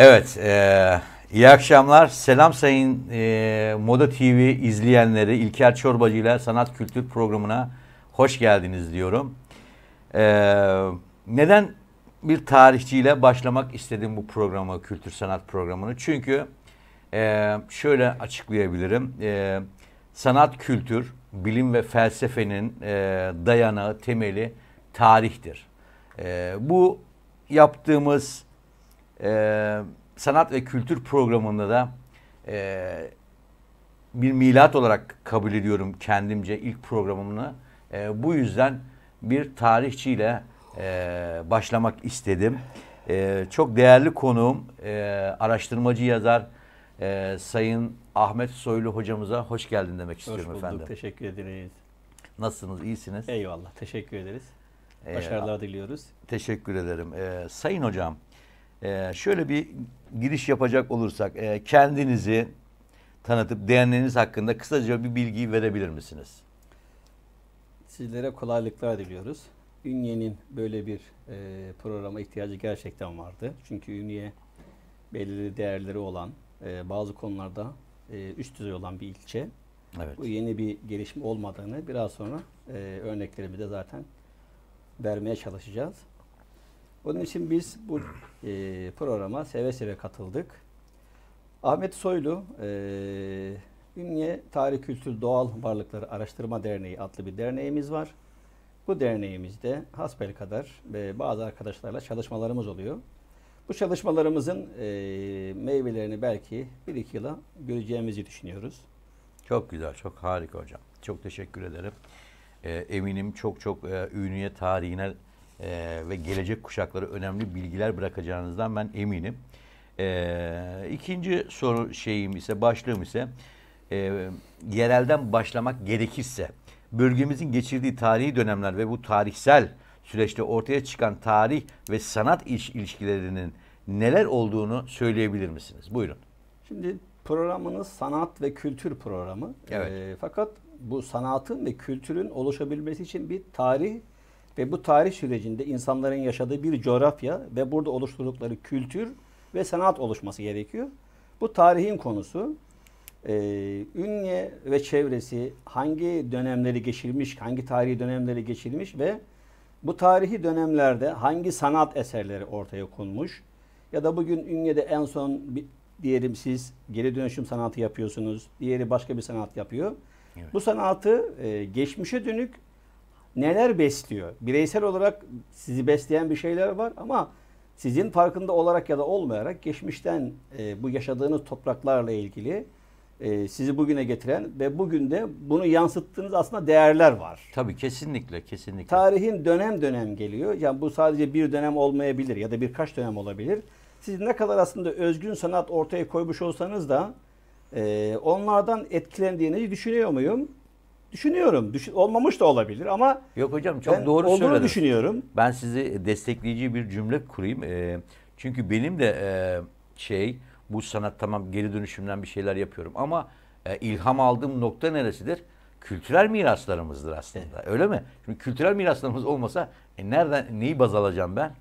Evet, e, iyi akşamlar. Selam sayın e, Moda TV izleyenleri. İlker Çorbacı ile Sanat Kültür Programı'na hoş geldiniz diyorum. E, neden bir tarihçiyle başlamak istedim bu programı, kültür sanat programını? Çünkü e, şöyle açıklayabilirim. E, sanat, kültür, bilim ve felsefenin e, dayanağı, temeli tarihtir. E, bu yaptığımız e, sanat ve kültür programında da e, bir milat olarak kabul ediyorum kendimce ilk programımını. E, bu yüzden bir tarihçiyle e, başlamak istedim. E, çok değerli konuğum, e, araştırmacı yazar e, Sayın Ahmet Soylu hocamıza hoş geldin demek istiyorum hoş bulduk, efendim. teşekkür ederiz. Nasılsınız, iyisiniz? Eyvallah, teşekkür ederiz. E, Başarılar ee, diliyoruz. Teşekkür ederim. Ee, sayın hocam, ee, şöyle bir giriş yapacak olursak e, kendinizi tanıtıp değerleriniz hakkında kısaca bir bilgi verebilir misiniz? Sizlere kolaylıklar diliyoruz. Ünye'nin böyle bir e, programa ihtiyacı gerçekten vardı. Çünkü Ünye belirli değerleri olan, e, bazı konularda e, üst düzey olan bir ilçe. Evet. Bu yeni bir gelişme olmadığını biraz sonra e, örneklerimi de zaten vermeye çalışacağız. Onun için biz bu e, programa seve seve katıldık. Ahmet Soylu, e, Ünye Tarih Kültür Doğal Varlıkları Araştırma Derneği adlı bir derneğimiz var. Bu derneğimizde hasbel kadar e, bazı arkadaşlarla çalışmalarımız oluyor. Bu çalışmalarımızın e, meyvelerini belki bir iki yıla göreceğimizi düşünüyoruz. Çok güzel, çok harika hocam. Çok teşekkür ederim. E, eminim çok çok e, Ünye tarihine e, ve gelecek kuşaklara önemli bilgiler bırakacağınızdan ben eminim. E, ikinci soru şeyim ise başlığım ise e, yerelden başlamak gerekirse bölgemizin geçirdiği tarihi dönemler ve bu tarihsel süreçte ortaya çıkan tarih ve sanat iş ilişkilerinin neler olduğunu söyleyebilir misiniz? Buyurun. Şimdi programınız sanat ve kültür programı. Evet. E, fakat bu sanatın ve kültürün oluşabilmesi için bir tarih ve bu tarih sürecinde insanların yaşadığı bir coğrafya ve burada oluşturdukları kültür ve sanat oluşması gerekiyor. Bu tarihin konusu. Ee, Ünye ve çevresi hangi dönemleri geçirmiş, hangi tarihi dönemleri geçirmiş ve bu tarihi dönemlerde hangi sanat eserleri ortaya konmuş ya da bugün Ünye'de en son bir, diyelim siz geri dönüşüm sanatı yapıyorsunuz, diğeri başka bir sanat yapıyor. Evet. Bu sanatı e, geçmişe dönük neler besliyor? Bireysel olarak sizi besleyen bir şeyler var ama sizin farkında olarak ya da olmayarak geçmişten e, bu yaşadığınız topraklarla ilgili e, sizi bugüne getiren ve bugün de bunu yansıttığınız aslında değerler var. Tabii kesinlikle kesinlikle. Tarihin dönem dönem geliyor. Yani bu sadece bir dönem olmayabilir ya da birkaç dönem olabilir. Siz ne kadar aslında özgün sanat ortaya koymuş olsanız da e, onlardan etkilendiğini düşünüyor muyum? Düşünüyorum. Düşün, olmamış da olabilir ama Yok hocam çok doğru olduğunu söyledin. düşünüyorum. Ben sizi destekleyici bir cümle kurayım. E, çünkü benim de e, şey bu sanat tamam geri dönüşümden bir şeyler yapıyorum ama e, ilham aldığım nokta neresidir? Kültürel miraslarımızdır aslında. Evet. Öyle mi? Şimdi kültürel miraslarımız olmasa e, nereden neyi baz alacağım ben?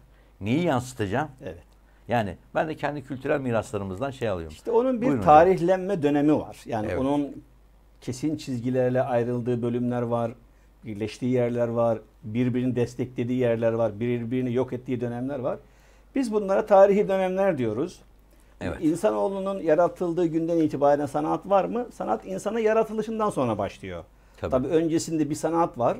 Neyi yansıtacağım? Evet. Yani ben de kendi kültürel miraslarımızdan şey alıyorum. İşte onun bir Buyurun tarihlenme hocam. dönemi var. Yani evet. onun kesin çizgilerle ayrıldığı bölümler var, birleştiği yerler var, birbirini desteklediği yerler var, birbirini yok ettiği dönemler var. Biz bunlara tarihi dönemler diyoruz. Evet. İnsanoğlunun yaratıldığı günden itibaren sanat var mı? Sanat insana yaratılışından sonra başlıyor. Tabii. Tabii öncesinde bir sanat var.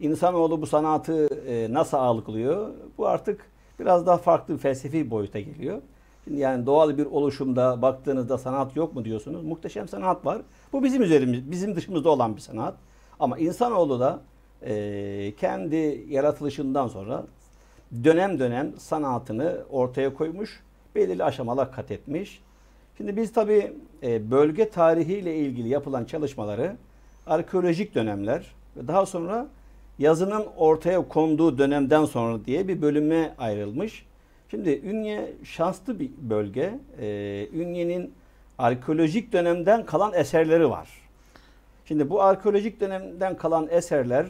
İnsanoğlu bu sanatı e, nasıl algılıyor? Bu artık biraz daha farklı felsefi boyuta geliyor yani doğal bir oluşumda baktığınızda sanat yok mu diyorsunuz. Muhteşem sanat var. Bu bizim üzerimiz, bizim dışımızda olan bir sanat. Ama insanoğlu da e, kendi yaratılışından sonra dönem dönem sanatını ortaya koymuş, belirli aşamalar kat etmiş. Şimdi biz tabii e, bölge tarihiyle ilgili yapılan çalışmaları arkeolojik dönemler ve daha sonra yazının ortaya konduğu dönemden sonra diye bir bölüme ayrılmış. Şimdi Ünye şanslı bir bölge. Ee, Ünye'nin arkeolojik dönemden kalan eserleri var. Şimdi bu arkeolojik dönemden kalan eserler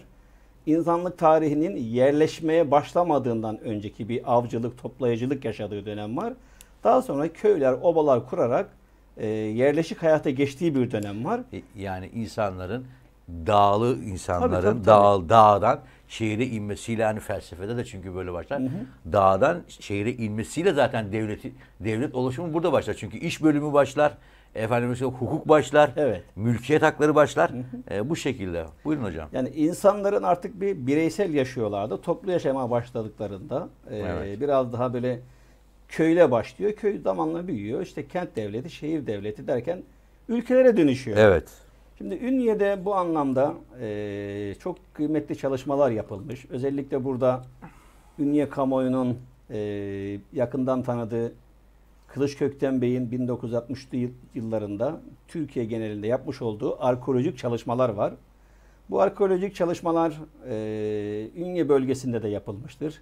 insanlık tarihinin yerleşmeye başlamadığından önceki bir avcılık, toplayıcılık yaşadığı dönem var. Daha sonra köyler, obalar kurarak e, yerleşik hayata geçtiği bir dönem var. E, yani insanların dağlı insanların tabii, tabii, tabii. dağ dağdan Şehire inmesiyle hani felsefede de çünkü böyle başlar. Hı hı. Dağdan şehire inmesiyle zaten devleti devlet oluşumu burada başlar. Çünkü iş bölümü başlar. Efendim mesela hukuk başlar. Evet. Mülkiyet hakları başlar. Hı hı. E, bu şekilde. Buyurun hocam. Yani insanların artık bir bireysel yaşıyorlardı. Toplu yaşama başladıklarında e, evet. biraz daha böyle köyle başlıyor. Köy zamanla büyüyor. İşte kent devleti, şehir devleti derken ülkelere dönüşüyor. Evet. Şimdi Ünye'de bu anlamda e, çok kıymetli çalışmalar yapılmış. Özellikle burada Ünye kamuoyunun e, yakından tanıdığı Kılıç Kökten Bey'in 1960'lı yıllarında Türkiye genelinde yapmış olduğu arkeolojik çalışmalar var. Bu arkeolojik çalışmalar e, Ünye bölgesinde de yapılmıştır.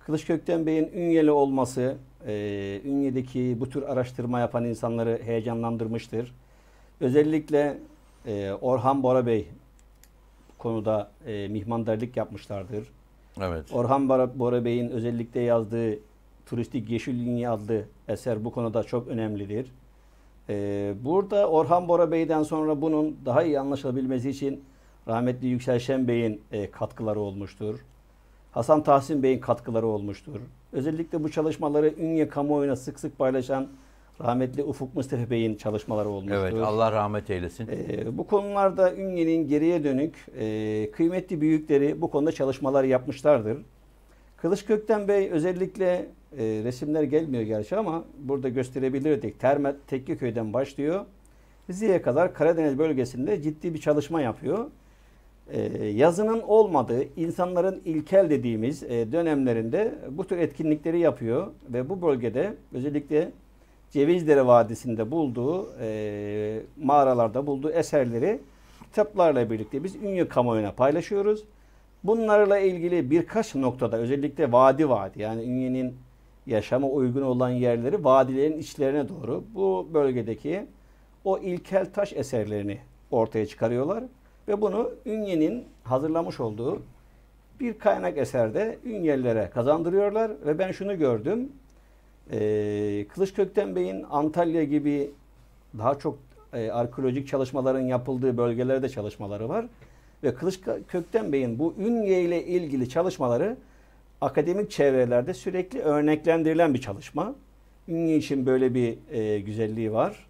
Kılıç Kökten Bey'in Ünyeli olması, e, Ünye'deki bu tür araştırma yapan insanları heyecanlandırmıştır. Özellikle e, Orhan Bora Bey konuda e, mihmandarlık yapmışlardır. Evet. Orhan Bora, Bora Bey'in özellikle yazdığı Turistik Yeşil Dünya adlı eser bu konuda çok önemlidir. E, burada Orhan Bora Bey'den sonra bunun daha iyi anlaşılabilmesi için rahmetli Yüksel Şen Bey'in e, katkıları olmuştur. Hasan Tahsin Bey'in katkıları olmuştur. Özellikle bu çalışmaları Ünye kamuoyuna sık sık paylaşan Rahmetli Ufuk Mustafa Bey'in çalışmaları olmuştu. Evet Allah rahmet eylesin. Ee, bu konularda Ünye'nin geriye dönük e, kıymetli büyükleri bu konuda çalışmalar yapmışlardır. Kılıçkökten Bey özellikle e, resimler gelmiyor gerçi ama burada gösterebilirdik. Termet Tekkeköy'den başlıyor. Rize'ye kadar Karadeniz bölgesinde ciddi bir çalışma yapıyor. E, yazının olmadığı, insanların ilkel dediğimiz e, dönemlerinde bu tür etkinlikleri yapıyor ve bu bölgede özellikle Cevizdere Vadisi'nde bulduğu e, mağaralarda bulduğu eserleri kitaplarla birlikte biz ünlü kamuoyuna paylaşıyoruz. Bunlarla ilgili birkaç noktada özellikle vadi vadi yani Ünye'nin yaşama uygun olan yerleri vadilerin içlerine doğru bu bölgedeki o ilkel taş eserlerini ortaya çıkarıyorlar ve bunu Ünye'nin hazırlamış olduğu bir kaynak eserde Ünyelilere kazandırıyorlar ve ben şunu gördüm. Ee, Kılıç Kökten Bey'in Antalya gibi daha çok e, arkeolojik çalışmaların yapıldığı bölgelerde çalışmaları var. Ve Kılıç Kökten Bey'in bu Ünye ile ilgili çalışmaları akademik çevrelerde sürekli örneklendirilen bir çalışma. Ünye için böyle bir e, güzelliği var.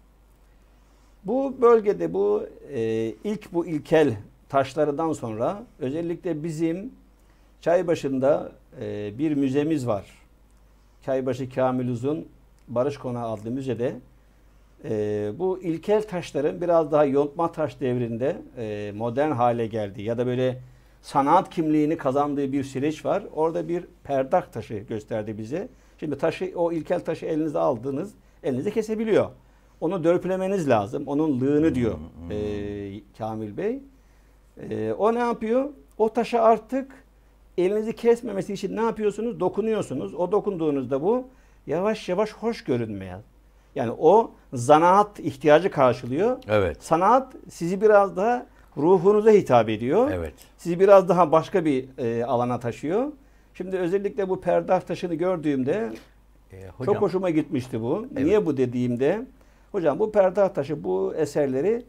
Bu bölgede bu e, ilk bu ilkel taşlarından sonra özellikle bizim Çaybaşı'nda e, bir müzemiz var. Kaybaşı Kamil Uzun Barış Konağı adlı müzede e, bu ilkel taşların biraz daha yontma taş devrinde e, modern hale geldiği ya da böyle sanat kimliğini kazandığı bir süreç var. Orada bir perdak taşı gösterdi bize. Şimdi taşı o ilkel taşı elinize aldınız, elinize kesebiliyor. Onu dörpülemeniz lazım. Onun lığını diyor e, Kamil Bey. E, o ne yapıyor? O taşı artık elinizi kesmemesi için ne yapıyorsunuz? Dokunuyorsunuz. O dokunduğunuzda bu yavaş yavaş hoş görünmeye. Yani o zanaat ihtiyacı karşılıyor. Evet. Sanat sizi biraz daha ruhunuza hitap ediyor. Evet. Sizi biraz daha başka bir e, alana taşıyor. Şimdi özellikle bu perdaf taşını gördüğümde e, hocam, çok hoşuma gitmişti bu. Evet. Niye bu dediğimde hocam bu perdaf taşı bu eserleri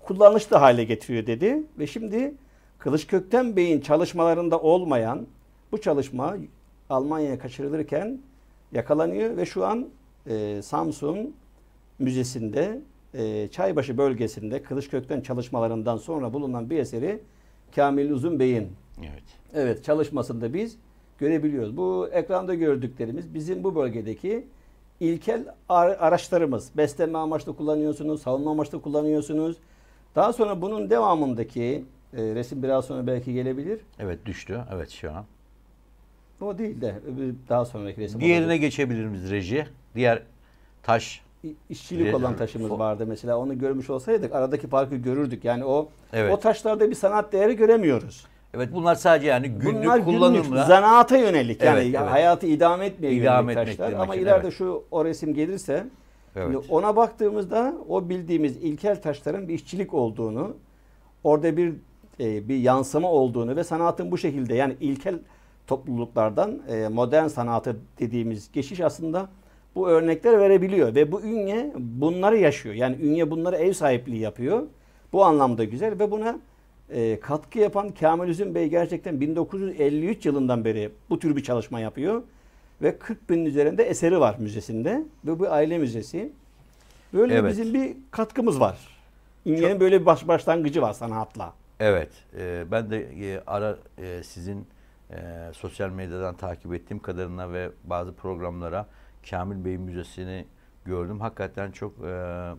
kullanışlı hale getiriyor dedi ve şimdi Kılıçkökten Bey'in çalışmalarında olmayan bu çalışma Almanya'ya kaçırılırken yakalanıyor ve şu an e, Samsun Müzesi'nde e, Çaybaşı bölgesinde Kılıçkökten çalışmalarından sonra bulunan bir eseri Kamil Uzun Bey'in evet. evet çalışmasında biz görebiliyoruz. Bu ekranda gördüklerimiz bizim bu bölgedeki ilkel araçlarımız. Beslenme amaçlı kullanıyorsunuz, savunma amaçlı kullanıyorsunuz. Daha sonra bunun devamındaki e, resim biraz sonra belki gelebilir. Evet düştü. Evet şu an. O değil de e, daha sonraki resim. Diğerine olabilir. geçebilir miyiz reji? Diğer taş. İşçilik olan taşımız vardı mesela. Onu görmüş olsaydık aradaki farkı görürdük. Yani o evet. o taşlarda bir sanat değeri göremiyoruz. Evet bunlar sadece yani günlük bunlar kullanımla. Günlük, zanaata yönelik yani evet, evet. hayatı idame etmeye idame yönelik taşlar. Ama için, ileride evet. şu o resim gelirse evet. şimdi ona baktığımızda o bildiğimiz ilkel taşların bir işçilik olduğunu orada bir e, bir yansıma olduğunu ve sanatın bu şekilde yani ilkel topluluklardan e, modern sanatı dediğimiz geçiş aslında bu örnekler verebiliyor ve bu ünye bunları yaşıyor. Yani ünye bunları ev sahipliği yapıyor. Bu anlamda güzel ve buna e, katkı yapan Kamil Üzüm Bey gerçekten 1953 yılından beri bu tür bir çalışma yapıyor. Ve 40 bin üzerinde eseri var müzesinde ve bu aile müzesi. Böyle evet. bizim bir katkımız var. Ünye'nin Çok... böyle bir baş, başlangıcı var sanatla. Evet. E, ben de e, ara e, sizin e, sosyal medyadan takip ettiğim kadarına ve bazı programlara Kamil Bey Müzesi'ni gördüm. Hakikaten çok e,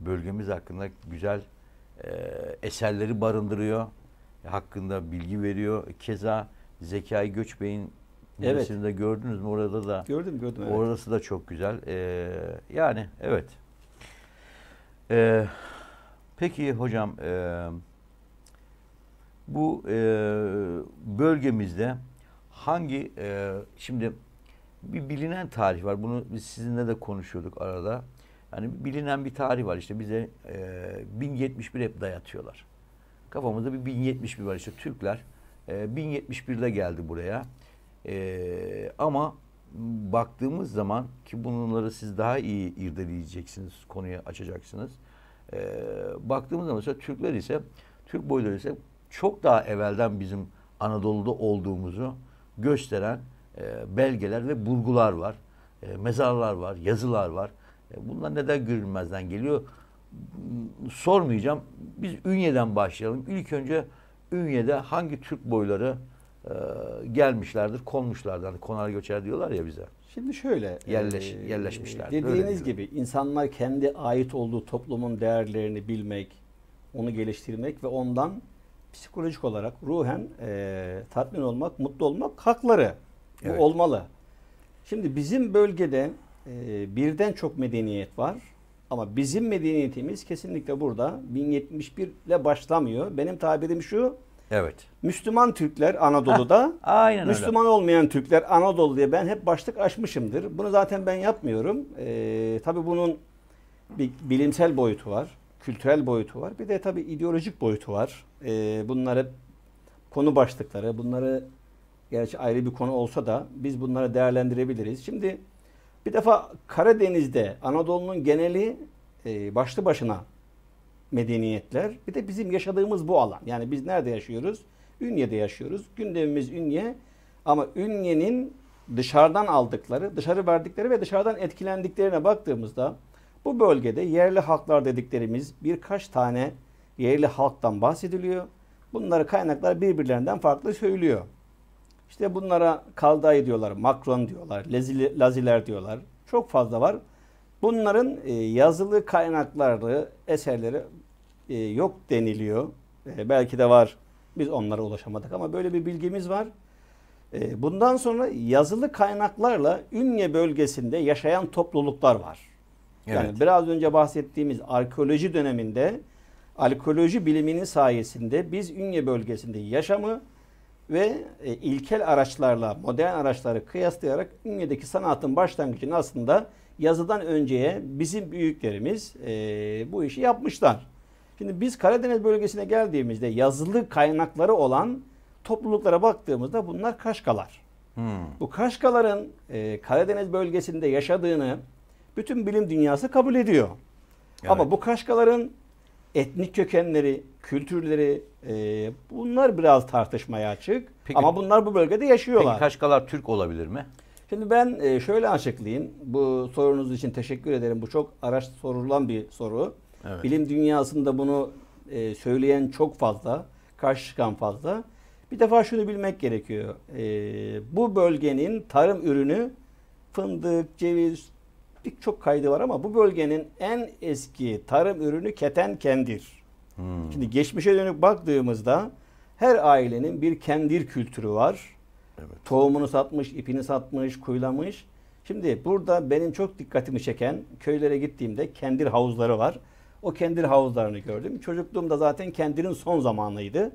bölgemiz hakkında güzel e, eserleri barındırıyor. Hakkında bilgi veriyor. Keza Zekai Göç Bey'in Evet. de gördünüz mü orada da? Gördüm gördüm. Evet. Orası da çok güzel. Ee, yani evet. Ee, peki hocam e, bu e, bölgemizde hangi e, şimdi bir bilinen tarih var. Bunu biz sizinle de konuşuyorduk arada. Yani bilinen bir tarih var. işte bize e, 1071 hep dayatıyorlar. Kafamızda bir 1071 var. işte Türkler e, 1071'de geldi buraya. E, ama baktığımız zaman ki bunları siz daha iyi irdeleyeceksiniz, konuyu açacaksınız. E, baktığımız zaman mesela Türkler ise Türk boyları ise çok daha evvelden bizim Anadolu'da olduğumuzu gösteren e, belgeler ve burgular var. E, mezarlar var, yazılar var. E, bunlar neden görülmezden geliyor? Sormayacağım. Biz Ünye'den başlayalım. İlk önce Ünye'de hangi Türk boyları e, gelmişlerdir, konmuşlardır. Hani konar göçer diyorlar ya bize. Şimdi şöyle e, yerleş e, yerleşmişler. Dediğiniz gibi insanlar kendi ait olduğu toplumun değerlerini bilmek, onu geliştirmek ve ondan psikolojik olarak ruhen e, tatmin olmak, mutlu olmak hakları. Evet. Bu olmalı. Şimdi bizim bölgede e, birden çok medeniyet var. Ama bizim medeniyetimiz kesinlikle burada 1071 ile başlamıyor. Benim tabirim şu. Evet. Müslüman Türkler Anadolu'da. Heh, aynen Müslüman öyle. olmayan Türkler Anadolu diye ben hep başlık açmışımdır. Bunu zaten ben yapmıyorum. Ee, tabii bunun bir bilimsel boyutu var. Kültürel boyutu var. Bir de tabii ideolojik boyutu var e, ee, bunlar konu başlıkları. Bunları gerçi ayrı bir konu olsa da biz bunları değerlendirebiliriz. Şimdi bir defa Karadeniz'de Anadolu'nun geneli e, başlı başına medeniyetler. Bir de bizim yaşadığımız bu alan. Yani biz nerede yaşıyoruz? Ünye'de yaşıyoruz. Gündemimiz Ünye. Ama Ünye'nin dışarıdan aldıkları, dışarı verdikleri ve dışarıdan etkilendiklerine baktığımızda bu bölgede yerli halklar dediklerimiz birkaç tane yerli halktan bahsediliyor. Bunları kaynaklar birbirlerinden farklı söylüyor. İşte bunlara Kalday diyorlar, Macron diyorlar, Lezili, Laziler diyorlar. Çok fazla var. Bunların e, yazılı kaynakları, eserleri e, yok deniliyor. E, belki de var. Biz onlara ulaşamadık ama böyle bir bilgimiz var. E, bundan sonra yazılı kaynaklarla Ünye bölgesinde yaşayan topluluklar var. Evet. Yani biraz önce bahsettiğimiz arkeoloji döneminde alkoloji biliminin sayesinde biz Ünye bölgesinde yaşamı ve e, ilkel araçlarla modern araçları kıyaslayarak Ünye'deki sanatın başlangıcını aslında yazıdan önceye bizim büyüklerimiz e, bu işi yapmışlar. Şimdi biz Karadeniz bölgesine geldiğimizde yazılı kaynakları olan topluluklara baktığımızda bunlar Kaşkalar. Hmm. Bu Kaşkaların e, Karadeniz bölgesinde yaşadığını bütün bilim dünyası kabul ediyor. Evet. Ama bu Kaşkaların etnik kökenleri, kültürleri e, bunlar biraz tartışmaya açık. Peki, Ama bunlar bu bölgede yaşıyorlar. Peki Kaşkalar Türk olabilir mi? Şimdi ben e, şöyle açıklayayım. Bu sorunuz için teşekkür ederim. Bu çok araç sorulan bir soru. Evet. Bilim dünyasında bunu e, söyleyen çok fazla, karşı çıkan fazla. Bir defa şunu bilmek gerekiyor. E, bu bölgenin tarım ürünü fındık, ceviz, pek çok kaydı var ama bu bölgenin en eski tarım ürünü keten kendir. Hmm. Şimdi geçmişe dönük baktığımızda her ailenin bir kendir kültürü var. Evet. Tohumunu satmış, ipini satmış, kuyulamış. Şimdi burada benim çok dikkatimi çeken köylere gittiğimde kendir havuzları var. O kendir havuzlarını gördüm. Çocukluğumda zaten kendirin son zamanıydı.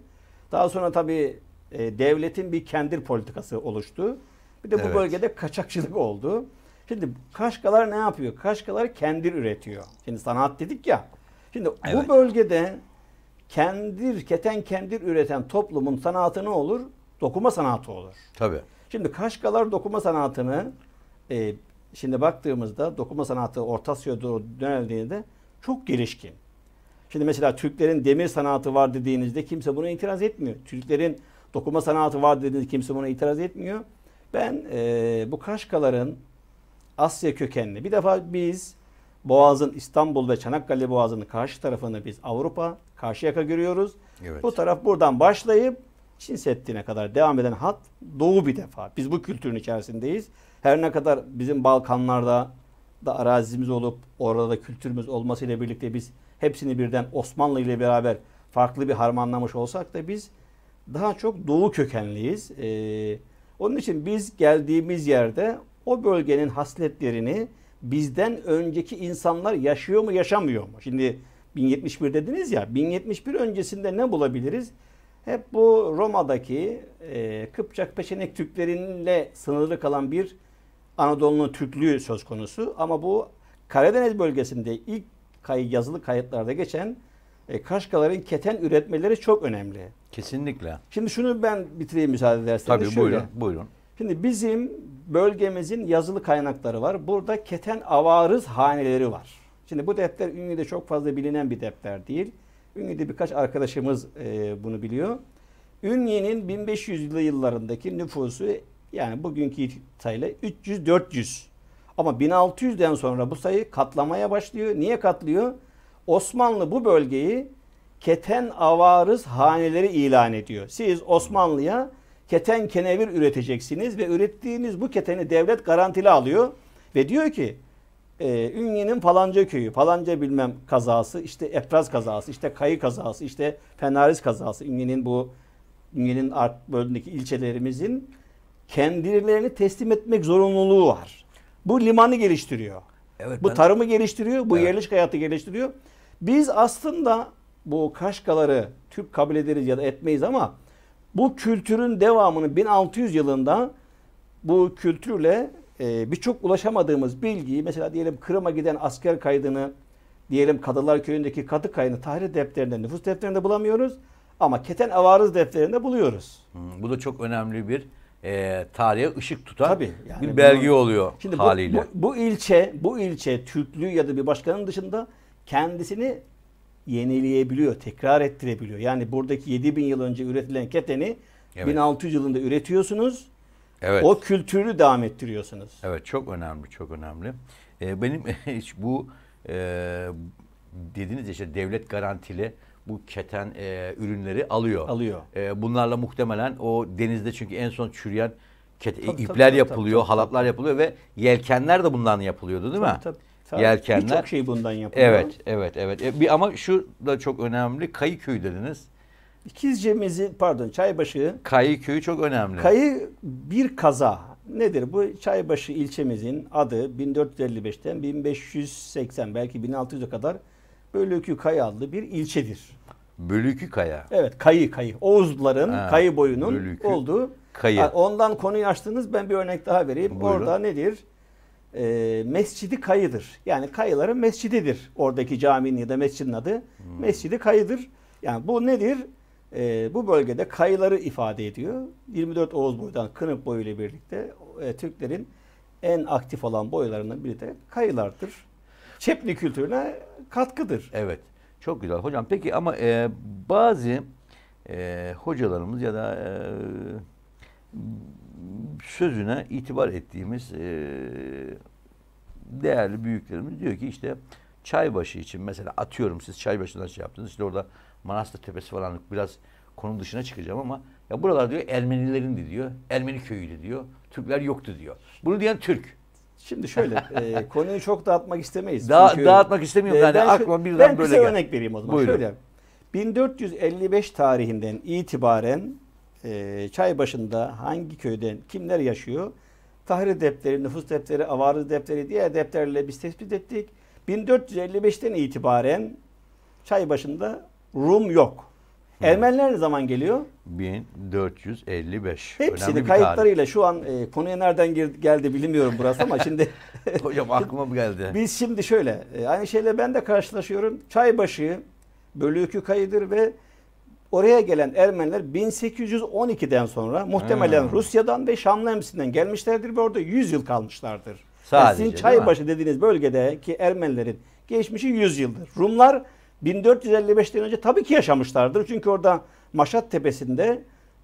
Daha sonra tabii e, devletin bir kendir politikası oluştu. Bir de bu evet. bölgede kaçakçılık oldu. Şimdi Kaşkalar ne yapıyor? Kaşkalar kendir üretiyor. Şimdi sanat dedik ya. Şimdi evet. bu bölgede kendir, keten kendir üreten toplumun sanatı ne olur? Dokuma sanatı olur. Tabii. Şimdi Kaşkalar dokuma sanatını e, şimdi baktığımızda dokuma sanatı Orta Asya'ya doğru döneldiğinde çok gelişkin. Şimdi mesela Türklerin demir sanatı var dediğinizde kimse buna itiraz etmiyor. Türklerin dokuma sanatı var dediğinizde kimse buna itiraz etmiyor. Ben e, bu Kaşkaların Asya kökenli. Bir defa biz Boğaz'ın İstanbul ve Çanakkale Boğazı'nın karşı tarafını biz Avrupa, karşı yaka görüyoruz. Evet. Bu taraf buradan başlayıp Çin Seddi'ne kadar devam eden hat doğu bir defa. Biz bu kültürün içerisindeyiz. Her ne kadar bizim Balkanlarda da arazimiz olup orada da kültürümüz olmasıyla birlikte biz hepsini birden Osmanlı ile beraber farklı bir harmanlamış olsak da biz daha çok doğu kökenliyiz. Ee, onun için biz geldiğimiz yerde o bölgenin hasletlerini bizden önceki insanlar yaşıyor mu yaşamıyor mu? Şimdi 1071 dediniz ya 1071 öncesinde ne bulabiliriz? Hep bu Roma'daki e, Kıpçak Peşenek Türklerinle sınırlı kalan bir Anadolu'nun Türklüğü söz konusu. Ama bu Karadeniz bölgesinde ilk kayı, yazılı kayıtlarda geçen e, Kaşkaların keten üretmeleri çok önemli. Kesinlikle. Şimdi şunu ben bitireyim müsaade ederseniz. Tabii şöyle. buyurun buyurun. Şimdi bizim bölgemizin yazılı kaynakları var. Burada keten avarız haneleri var. Şimdi bu defter Ünlü'de çok fazla bilinen bir defter değil. Ünlü'de birkaç arkadaşımız e, bunu biliyor. Ünye'nin 1500'lü yıllarındaki nüfusu yani bugünkü sayıyla 300-400. Ama 1600'den sonra bu sayı katlamaya başlıyor. Niye katlıyor? Osmanlı bu bölgeyi keten avarız haneleri ilan ediyor. Siz Osmanlı'ya keten kenevir üreteceksiniz ve ürettiğiniz bu keteni devlet garantili alıyor ve diyor ki e, Ünye'nin falanca köyü, falanca bilmem kazası, işte Epraz kazası, işte Kayı kazası, işte Fenaris kazası, Ünye'nin bu Ünye'nin art bölümündeki ilçelerimizin kendilerini teslim etmek zorunluluğu var. Bu limanı geliştiriyor. Evet, bu ben... tarımı geliştiriyor, bu evet. yerleşik hayatı geliştiriyor. Biz aslında bu kaşkaları Türk kabul ederiz ya da etmeyiz ama bu kültürün devamını 1600 yılında bu kültürle e, birçok ulaşamadığımız bilgiyi mesela diyelim Kırım'a giden asker kaydını diyelim Kadılar Köyü'ndeki kadı kaydını tarih defterinde, nüfus defterinde bulamıyoruz. Ama keten avarız defterinde buluyoruz. Hmm, bu da çok önemli bir e, tarihe ışık tutan Tabii, yani bir belge bunu, oluyor şimdi haliyle. Bu, bu, bu ilçe, bu ilçe Türklüğü ya da bir başkanın dışında kendisini yenileyebiliyor, tekrar ettirebiliyor. Yani buradaki 7000 yıl önce üretilen keteni evet. 1600 yılında üretiyorsunuz. Evet. O kültürü devam ettiriyorsunuz. Evet çok önemli, çok önemli. Ee, benim hiç bu e, dediniz işte devlet garantili bu keten e, ürünleri alıyor. Alıyor. E, bunlarla muhtemelen o denizde çünkü en son çürüyen ket, tabii, ipler tabii, yapılıyor, tabii, halatlar tabii. yapılıyor ve yelkenler de bundan yapılıyordu değil tabii, mi? Tabii. Tabii, yelkenler. Birçok şey bundan yapılıyor. Evet, evet, evet. E, bir, ama şu da çok önemli. Kayıköy dediniz. İkizcemizin pardon Çaybaşı. Kayıköy çok önemli. Kayı bir kaza. Nedir bu? Çaybaşı ilçemizin adı 1455'ten 1580 belki 1600'e kadar Bölükü Kayı adlı bir ilçedir. Bölükü Kaya. Evet kayı kayı. Oğuzların ha, kayı boyunun Bölükü, olduğu. Kayı. Ondan konuyu açtınız ben bir örnek daha vereyim. Buyurun. Orada nedir? e, Mescidi Kayı'dır. Yani Kayıların mescididir. Oradaki caminin ya da mescidin adı hmm. Mescidi Kayı'dır. Yani bu nedir? E, bu bölgede Kayıları ifade ediyor. 24 Oğuz boyundan Kınık boyu ile birlikte e, Türklerin en aktif olan boylarından biri de Kayılardır. Çepni kültürüne katkıdır. Evet. Çok güzel. Hocam peki ama e, bazı e, hocalarımız ya da e, sözüne itibar ettiğimiz e, değerli büyüklerimiz diyor ki işte Çaybaşı için mesela atıyorum siz Çaybaşı'ndan şey yaptınız işte orada Manastır Tepesi falan biraz konum dışına çıkacağım ama ya buralar diyor Ermenilerin diyor. Ermeni köyüydü diyor. Türkler yoktu diyor. Bunu diyen Türk. Şimdi şöyle e, konuyu çok dağıtmak istemeyiz. Da, Çünkü, dağıtmak istemiyorum. E, yani ben, aklıma birden ben böyle Ben şey örnek vereyim o zaman. Buyurun. Şöyle 1455 tarihinden itibaren e, çay başında hangi köyden kimler yaşıyor? Tahri depteri, nüfus depteri, avarı depteri, diye depterlerle biz tespit ettik. 1455'ten itibaren çay başında Rum yok. Hı. Ermeniler ne zaman geliyor? 1455. Hepsini kayıtlarıyla şu an e, konuya nereden gir, geldi bilmiyorum burası ama şimdi. Hocam aklıma mı geldi. Biz şimdi şöyle e, aynı şeyle ben de karşılaşıyorum. Çaybaşı bölüğü kayıdır ve Oraya gelen Ermeniler 1812'den sonra muhtemelen hmm. Rusya'dan ve Şamlı Emsi'nden gelmişlerdir ve orada 100 yıl kalmışlardır. Sadece, yani sizin Çaybaşı dediğiniz bölgedeki Ermenilerin geçmişi 100 yıldır. Rumlar 1455'ten önce tabii ki yaşamışlardır. Çünkü orada Maşat Tepesi'nde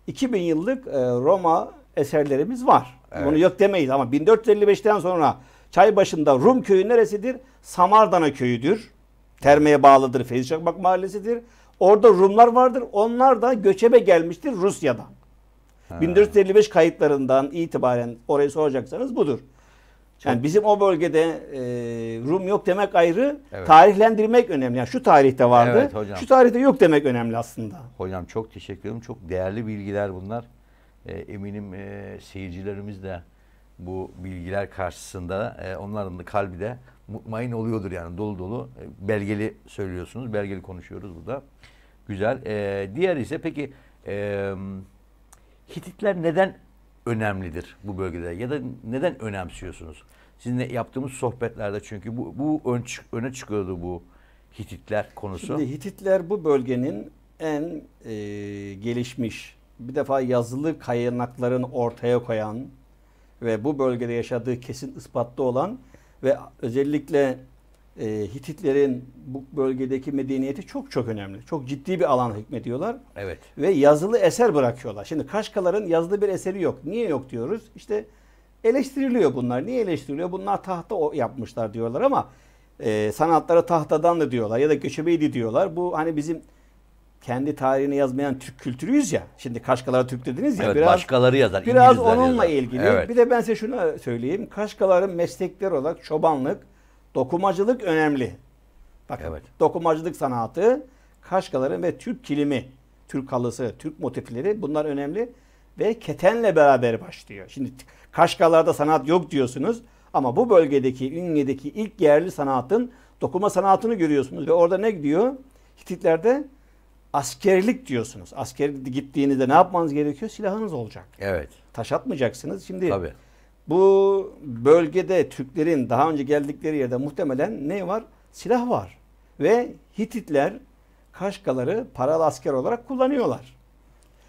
2000 yıllık e, Roma eserlerimiz var. Evet. Onu yok demeyiz ama 1455'ten sonra Çaybaşı'nda Rum köyü neresidir? Samardana köyüdür. Terme'ye bağlıdır. Feyzişakmak mahallesidir. Orada Rumlar vardır. Onlar da göçebe gelmiştir Rusya'dan. Ha. 1455 kayıtlarından itibaren orayı soracaksanız budur. Çok... Yani bizim o bölgede e, Rum yok demek ayrı, evet. tarihlendirmek önemli. Yani şu tarihte vardı, evet, hocam. şu tarihte yok demek önemli aslında. Hocam çok teşekkür ederim. Çok değerli bilgiler bunlar. E, eminim e, seyircilerimiz de bu bilgiler karşısında e, onların da kalbi de mayın oluyordur yani dolu dolu. E, belgeli söylüyorsunuz, belgeli konuşuyoruz burada. Güzel. E, diğer ise peki e, Hititler neden önemlidir bu bölgede ya da neden önemsiyorsunuz? Sizinle yaptığımız sohbetlerde çünkü bu, bu ön, öne çıkıyordu bu Hititler konusu. Şimdi Hititler bu bölgenin en e, gelişmiş bir defa yazılı kaynakların ortaya koyan ve bu bölgede yaşadığı kesin ispatlı olan ve özellikle e, Hititlerin bu bölgedeki medeniyeti çok çok önemli. Çok ciddi bir alan hükmediyorlar. Evet. Ve yazılı eser bırakıyorlar. Şimdi Kaşkaların yazılı bir eseri yok. Niye yok diyoruz? İşte eleştiriliyor bunlar. Niye eleştiriliyor? Bunlar tahta yapmışlar diyorlar ama e, sanatları tahtadan da diyorlar ya da göçebeydi diyorlar. Bu hani bizim kendi tarihini yazmayan Türk kültürüyüz ya. Şimdi Kaşkalara Türk dediniz ya. Evet, biraz, başkaları yazar. Biraz İngilizler onunla yazar. ilgili. Evet. Bir de ben size şunu söyleyeyim. Kaşkaların meslekleri olarak çobanlık, dokumacılık önemli. Bakın evet. dokumacılık sanatı, Kaşkaların ve Türk kilimi, Türk halısı, Türk motifleri bunlar önemli. Ve ketenle beraber başlıyor. Şimdi Kaşkalarda sanat yok diyorsunuz. Ama bu bölgedeki, Ünye'deki ilk yerli sanatın dokuma sanatını görüyorsunuz. Ve orada ne gidiyor? Hititlerde askerlik diyorsunuz. Askerlik gittiğinizde ne yapmanız gerekiyor? Silahınız olacak. Evet. Taş atmayacaksınız. Şimdi Tabii. bu bölgede Türklerin daha önce geldikleri yerde muhtemelen ne var? Silah var. Ve Hititler Kaşkaları paralı asker olarak kullanıyorlar.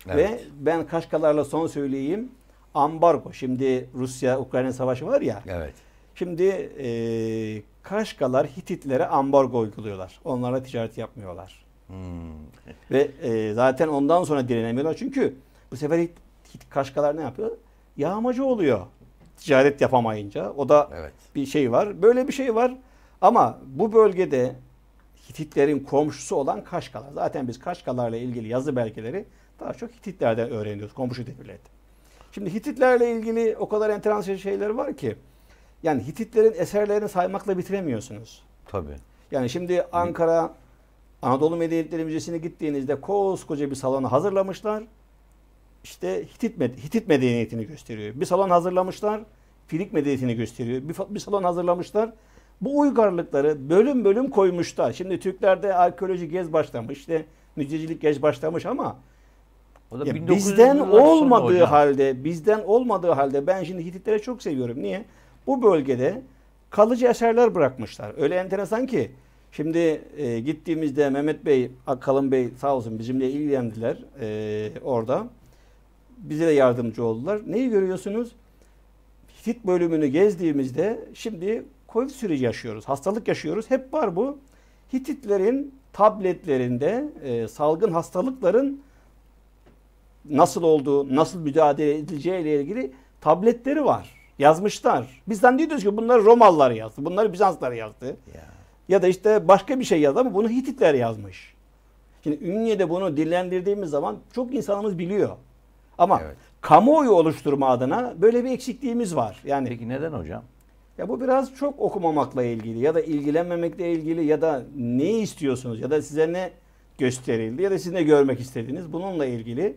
Evet. Ve ben Kaşkalarla son söyleyeyim. Ambargo. Şimdi Rusya-Ukrayna savaşı var ya. Evet. Şimdi e, Kaşkalar Hititlere ambargo uyguluyorlar. Onlara ticaret yapmıyorlar. Ve e, zaten ondan sonra direnemiyorlar. Çünkü bu sefer kaşkalar ne yapıyor? Yağmacı oluyor. Ticaret yapamayınca. O da evet. bir şey var. Böyle bir şey var. Ama bu bölgede Hititlerin komşusu olan Kaşkalar. Zaten biz Kaşkalarla ilgili yazı belgeleri daha çok Hititlerden öğreniyoruz. Komşu devlet. Şimdi Hititlerle ilgili o kadar enteresan şey- şeyler var ki. Yani Hititlerin eserlerini saymakla bitiremiyorsunuz. Tabii. Yani şimdi Ankara, Anadolu Medeniyetleri Müzesi'ne gittiğinizde koskoca bir salonu hazırlamışlar. İşte Hitit, med Hitit medeniyetini gösteriyor. Bir salon hazırlamışlar. Filik medeniyetini gösteriyor. Bir, bir salon hazırlamışlar. Bu uygarlıkları bölüm bölüm koymuşlar. Şimdi Türklerde arkeoloji gez başlamış. İşte müzecilik gez başlamış ama o da bizden olmadığı hocam. halde, bizden olmadığı halde ben şimdi Hititleri çok seviyorum. Niye? Bu bölgede kalıcı eserler bırakmışlar. Öyle enteresan ki Şimdi e, gittiğimizde Mehmet Bey, Akkalın Bey sağ olsun bizimle ilgilendiler e, orada. Bize de yardımcı oldular. Neyi görüyorsunuz? Fit bölümünü gezdiğimizde şimdi Covid süreci yaşıyoruz. Hastalık yaşıyoruz. Hep var bu. Hititlerin tabletlerinde e, salgın hastalıkların nasıl olduğu, nasıl mücadele edileceği ile ilgili tabletleri var. Yazmışlar. Bizden diyoruz ki bunları Romalılar yazdı. Bunları Bizanslar yazdı. Yeah. Ya da işte başka bir şey yazdı ama bunu Hititler yazmış. Şimdi Ünye'de bunu dillendirdiğimiz zaman çok insanımız biliyor. Ama evet. kamuoyu oluşturma adına böyle bir eksikliğimiz var. Yani Peki neden hocam? Ya bu biraz çok okumamakla ilgili ya da ilgilenmemekle ilgili ya da ne istiyorsunuz ya da size ne gösterildi ya da siz ne görmek istediğiniz bununla ilgili.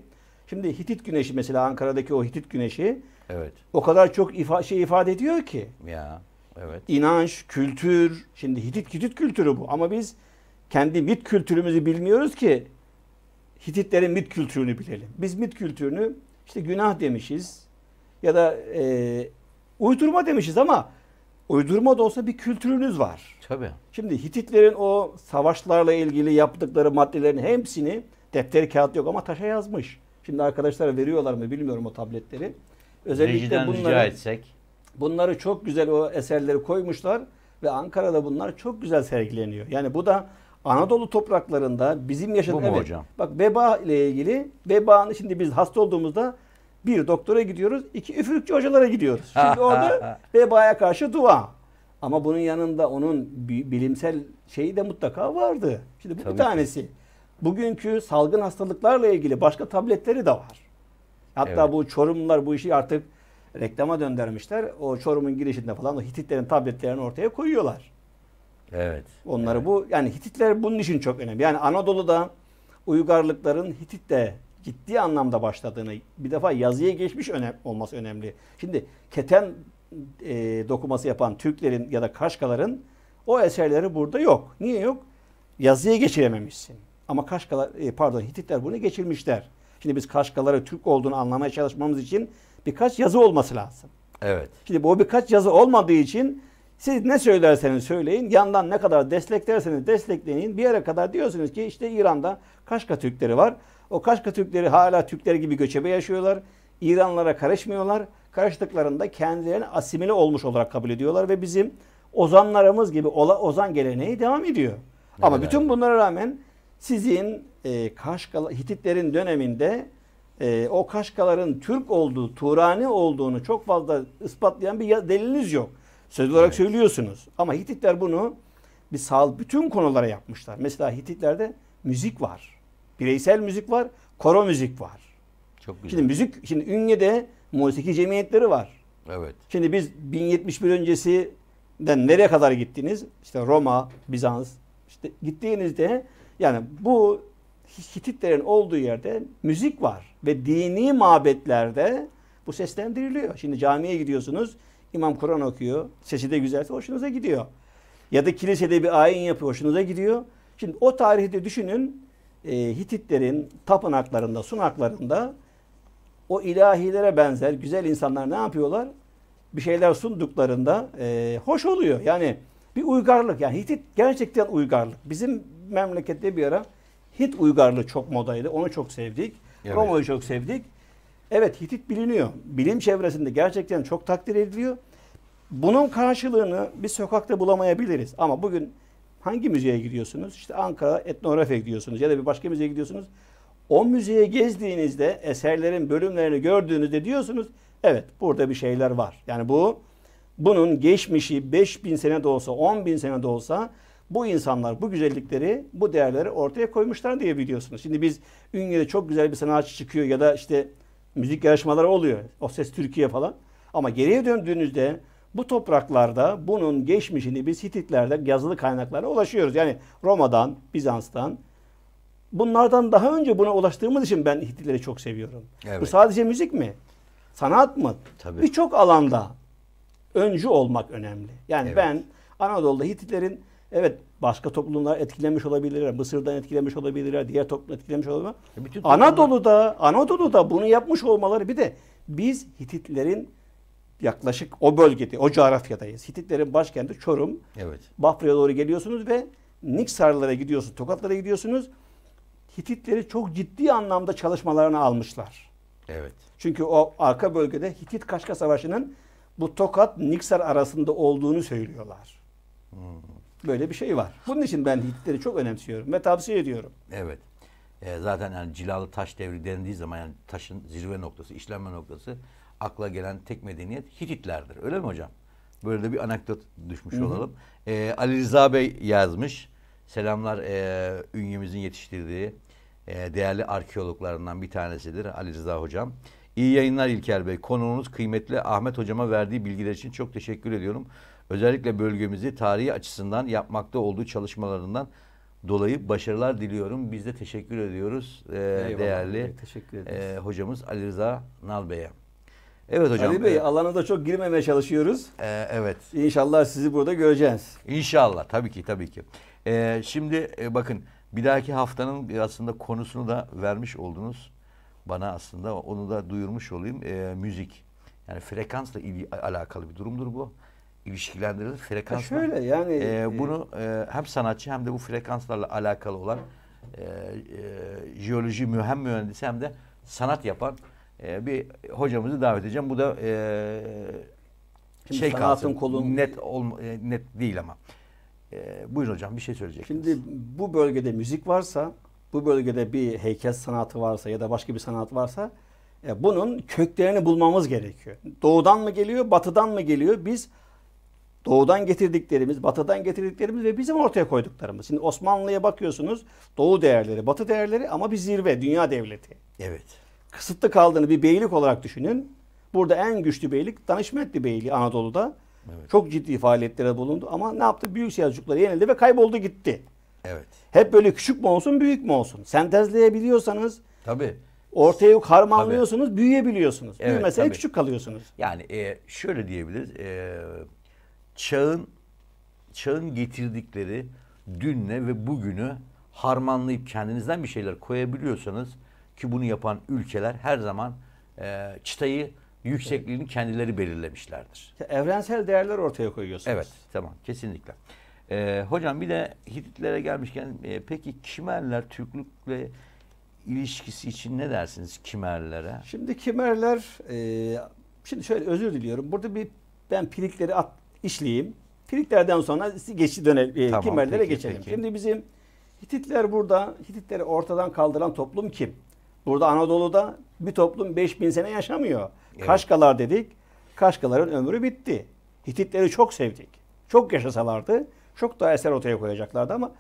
Şimdi Hitit güneşi mesela Ankara'daki o Hitit güneşi evet. o kadar çok ifa şey ifade ediyor ki. Ya. Evet. İnanç, kültür. Şimdi Hitit Hitit kültürü bu. Ama biz kendi mit kültürümüzü bilmiyoruz ki Hititlerin mit kültürünü bilelim. Biz mit kültürünü işte günah demişiz ya da e, uydurma demişiz ama uydurma da olsa bir kültürünüz var. Tabii. Şimdi Hititlerin o savaşlarla ilgili yaptıkları maddelerin hepsini defteri kağıt yok ama taşa yazmış. Şimdi arkadaşlara veriyorlar mı bilmiyorum o tabletleri. Özellikle Rejiden bunları rica etsek. Bunları çok güzel o eserleri koymuşlar ve Ankara'da bunlar çok güzel sergileniyor. Yani bu da Anadolu topraklarında bizim yaşadığımız evet. hocam? Bak veba ile ilgili vebanı şimdi biz hasta olduğumuzda bir doktora gidiyoruz, iki üfürükçü hocalara gidiyoruz. Şimdi orada vebaya karşı dua. Ama bunun yanında onun bilimsel şeyi de mutlaka vardı. Şimdi bu Tabii bir tanesi. Ki. Bugünkü salgın hastalıklarla ilgili başka tabletleri de var. Hatta evet. bu çorumlar bu işi artık reklama döndürmüşler. O Çorum'un girişinde falan o Hititlerin tabletlerini ortaya koyuyorlar. Evet. Onları evet. bu yani Hititler bunun için çok önemli. Yani Anadolu'da Uygarlıkların Hitit'te ciddi anlamda başladığını bir defa yazıya geçmiş önem, olması önemli. Şimdi keten e, dokuması yapan Türklerin ya da Kaşkaların o eserleri burada yok. Niye yok? Yazıya geçirememişsin. Ama Kaşkalar e, pardon Hititler bunu geçirmişler. Şimdi biz Kaşkalara Türk olduğunu anlamaya çalışmamız için birkaç yazı olması lazım. Evet. Şimdi bu birkaç yazı olmadığı için siz ne söylerseniz söyleyin, yandan ne kadar desteklerseniz destekleyin. Bir yere kadar diyorsunuz ki işte İran'da Kaşka Türkleri var. O Kaşka Türkleri hala Türkler gibi göçebe yaşıyorlar. İranlara karışmıyorlar. Karıştıklarında kendilerini asimile olmuş olarak kabul ediyorlar ve bizim ozanlarımız gibi ola, ozan geleneği devam ediyor. Evet. Ama bütün bunlara rağmen sizin e, Kaşkalı Hititlerin döneminde e, o Kaşkaların Türk olduğu, Turani olduğunu çok fazla ispatlayan bir deliliniz yok. Söz olarak evet. söylüyorsunuz. Ama Hititler bunu bir sağ bütün konulara yapmışlar. Mesela Hititlerde müzik var. Bireysel müzik var, koro müzik var. Çok güzel. Şimdi müzik, şimdi Ünye'de musiki cemiyetleri var. Evet. Şimdi biz 1071 de nereye kadar gittiniz? İşte Roma, Bizans. İşte gittiğinizde yani bu Hititlerin olduğu yerde müzik var ve dini mabetlerde bu seslendiriliyor. Şimdi camiye gidiyorsunuz, imam Kur'an okuyor, sesi de güzelse hoşunuza gidiyor. Ya da kilisede bir ayin yapıyor, hoşunuza gidiyor. Şimdi o tarihte düşünün e, Hititlerin tapınaklarında, sunaklarında o ilahilere benzer güzel insanlar ne yapıyorlar? Bir şeyler sunduklarında e, hoş oluyor. Yani bir uygarlık. Yani Hitit gerçekten uygarlık. Bizim memlekette bir ara Hit uygarlığı çok modaydı. Onu çok sevdik. Evet. Roma'yı çok sevdik. Evet Hitit biliniyor. Bilim çevresinde gerçekten çok takdir ediliyor. Bunun karşılığını bir sokakta bulamayabiliriz. Ama bugün hangi müzeye gidiyorsunuz? İşte Ankara Etnografya gidiyorsunuz ya da bir başka müzeye gidiyorsunuz. O müzeye gezdiğinizde eserlerin bölümlerini gördüğünüzde diyorsunuz evet burada bir şeyler var. Yani bu bunun geçmişi 5000 sene de olsa 10 bin sene de olsa bu insanlar bu güzellikleri, bu değerleri ortaya koymuşlar diye biliyorsunuz. Şimdi biz Ünye'de çok güzel bir sanatçı çıkıyor ya da işte müzik yarışmaları oluyor. O Ses Türkiye falan. Ama geriye döndüğünüzde bu topraklarda bunun geçmişini biz Hititlerden yazılı kaynaklara ulaşıyoruz. Yani Roma'dan, Bizans'tan, bunlardan daha önce buna ulaştığımız için ben Hititleri çok seviyorum. Evet. Bu sadece müzik mi? Sanat mı? Birçok alanda öncü olmak önemli. Yani evet. ben Anadolu'da Hititlerin Evet başka toplumlar etkilenmiş olabilirler. Mısır'dan etkilenmiş olabilirler. Diğer toplum etkilenmiş olabilirler. E, bütün Anadolu'da Anadolu'da bunu yapmış olmaları bir de biz Hititlerin yaklaşık o bölgede, o coğrafyadayız. Hititlerin başkenti Çorum. Evet. Bafra'ya doğru geliyorsunuz ve Niksarlara gidiyorsunuz, Tokatlara gidiyorsunuz. Hititleri çok ciddi anlamda çalışmalarını almışlar. Evet. Çünkü o arka bölgede Hitit Kaşka Savaşı'nın bu Tokat Niksar arasında olduğunu söylüyorlar. Hmm. Böyle bir şey var. Bunun için ben Hititleri çok önemsiyorum ve tavsiye ediyorum. Evet. E, zaten yani cilalı taş devri denildiği zaman yani taşın zirve noktası, işlenme noktası akla gelen tek medeniyet Hititlerdir. Öyle mi hocam? Böyle de bir anekdot düşmüş Hı-hı. olalım. E, Ali Rıza Bey yazmış. Selamlar e, ünyemizin yetiştirdiği e, değerli arkeologlarından bir tanesidir Ali Rıza Hocam. İyi yayınlar İlker Bey. Konuğunuz kıymetli Ahmet Hocama verdiği bilgiler için çok teşekkür ediyorum özellikle bölgemizi tarihi açısından yapmakta olduğu çalışmalarından dolayı başarılar diliyorum. Biz de teşekkür ediyoruz e, değerli teşekkür e, hocamız Ali Rıza Nal Bey'e. Evet hocam. Ali Bey e, alana da çok girmemeye çalışıyoruz. E, evet. İnşallah sizi burada göreceğiz. İnşallah tabii ki tabii ki. E, şimdi e, bakın bir dahaki haftanın aslında konusunu da vermiş oldunuz bana aslında onu da duyurmuş olayım. E, müzik yani frekansla ilgili alakalı bir durumdur bu ilişkilendirilir. Frekansla. Ha şöyle yani. Ee, e, bunu e, hem sanatçı hem de bu frekanslarla alakalı olan e, e, jeoloji mühem mühendisi hem de sanat yapan e, bir hocamızı davet edeceğim. Bu da e, Şimdi şey kalsın. Kolun... Net, olma, e, net değil ama. E, buyurun hocam bir şey söyleyecektiniz. Şimdi bu bölgede müzik varsa, bu bölgede bir heykel sanatı varsa ya da başka bir sanat varsa e, bunun köklerini bulmamız gerekiyor. Doğudan mı geliyor, batıdan mı geliyor? Biz Doğudan getirdiklerimiz, batıdan getirdiklerimiz ve bizim ortaya koyduklarımız. Şimdi Osmanlı'ya bakıyorsunuz doğu değerleri, batı değerleri ama bir zirve, dünya devleti. Evet. Kısıtlı kaldığını bir beylik olarak düşünün. Burada en güçlü beylik Danışmetli Beyliği Anadolu'da. Evet. Çok ciddi faaliyetlere bulundu ama ne yaptı? Büyük Selçuklara yenildi ve kayboldu gitti. Evet. Hep böyle küçük mü olsun, büyük mü olsun? Sentezleyebiliyorsanız Tabii. Ortaya harmanlıyorsunuz, tabii. büyüyebiliyorsunuz. Evet, Büyümeseye küçük kalıyorsunuz. Yani e, şöyle diyebiliriz. E, çağın çağın getirdikleri dünle ve bugünü harmanlayıp kendinizden bir şeyler koyabiliyorsanız ki bunu yapan ülkeler her zaman e, çıtayı yüksekliğini kendileri belirlemişlerdir. Evrensel değerler ortaya koyuyorsunuz. Evet, tamam, kesinlikle. Ee, hocam bir de Hititlere gelmişken e, peki Kimerler Türklükle ilişkisi için ne dersiniz Kimerlere? Şimdi Kimerler, e, şimdi şöyle özür diliyorum. Burada bir ben Pilikleri at, işleyeyim. Filiklerden sonra geçi dönem E, tamam, Kimmerlere geçelim. Peki. Şimdi bizim Hititler burada, Hititleri ortadan kaldıran toplum kim? Burada Anadolu'da bir toplum 5000 sene yaşamıyor. Evet. Kaşkalar dedik. Kaşkaların ömrü bitti. Hititleri çok sevdik. Çok yaşasalardı çok daha eser ortaya koyacaklardı ama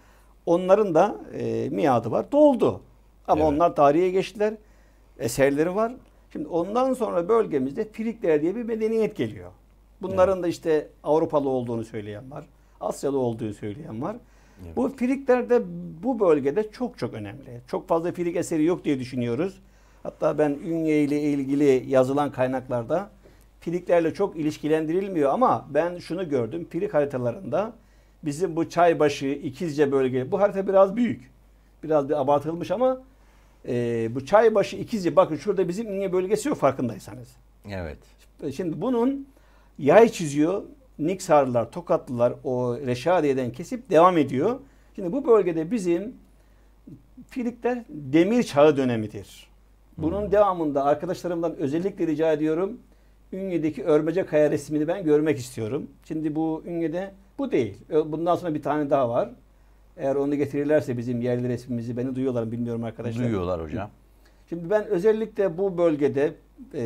onların da e, miadı var. Doldu. Ama evet. onlar tarihe geçtiler. Eserleri var. Şimdi ondan sonra bölgemizde Filikler diye bir medeniyet geliyor. Bunların evet. da işte Avrupalı olduğunu söyleyen var. Asyalı olduğunu söyleyen var. Evet. Bu Filikler de bu bölgede çok çok önemli. Çok fazla Filik eseri yok diye düşünüyoruz. Hatta ben Ünye ile ilgili yazılan kaynaklarda Filiklerle çok ilişkilendirilmiyor ama ben şunu gördüm. Filik haritalarında bizim bu Çaybaşı, İkizce bölge bu harita biraz büyük. Biraz bir abartılmış ama e, bu Çaybaşı, İkizce bakın şurada bizim Ünye bölgesi yok farkındaysanız. Evet. Şimdi bunun Yay çiziyor. Niksarlılar, Tokatlılar o Reşadiye'den kesip devam ediyor. Şimdi bu bölgede bizim Filikler demir çağı dönemidir. Bunun hmm. devamında arkadaşlarımdan özellikle rica ediyorum. Ünye'deki Örmece Kaya resmini ben görmek istiyorum. Şimdi bu Ünye'de bu değil. Bundan sonra bir tane daha var. Eğer onu getirirlerse bizim yerli resmimizi beni duyuyorlar mı bilmiyorum arkadaşlar. Duyuyorlar hocam. Şimdi ben özellikle bu bölgede e,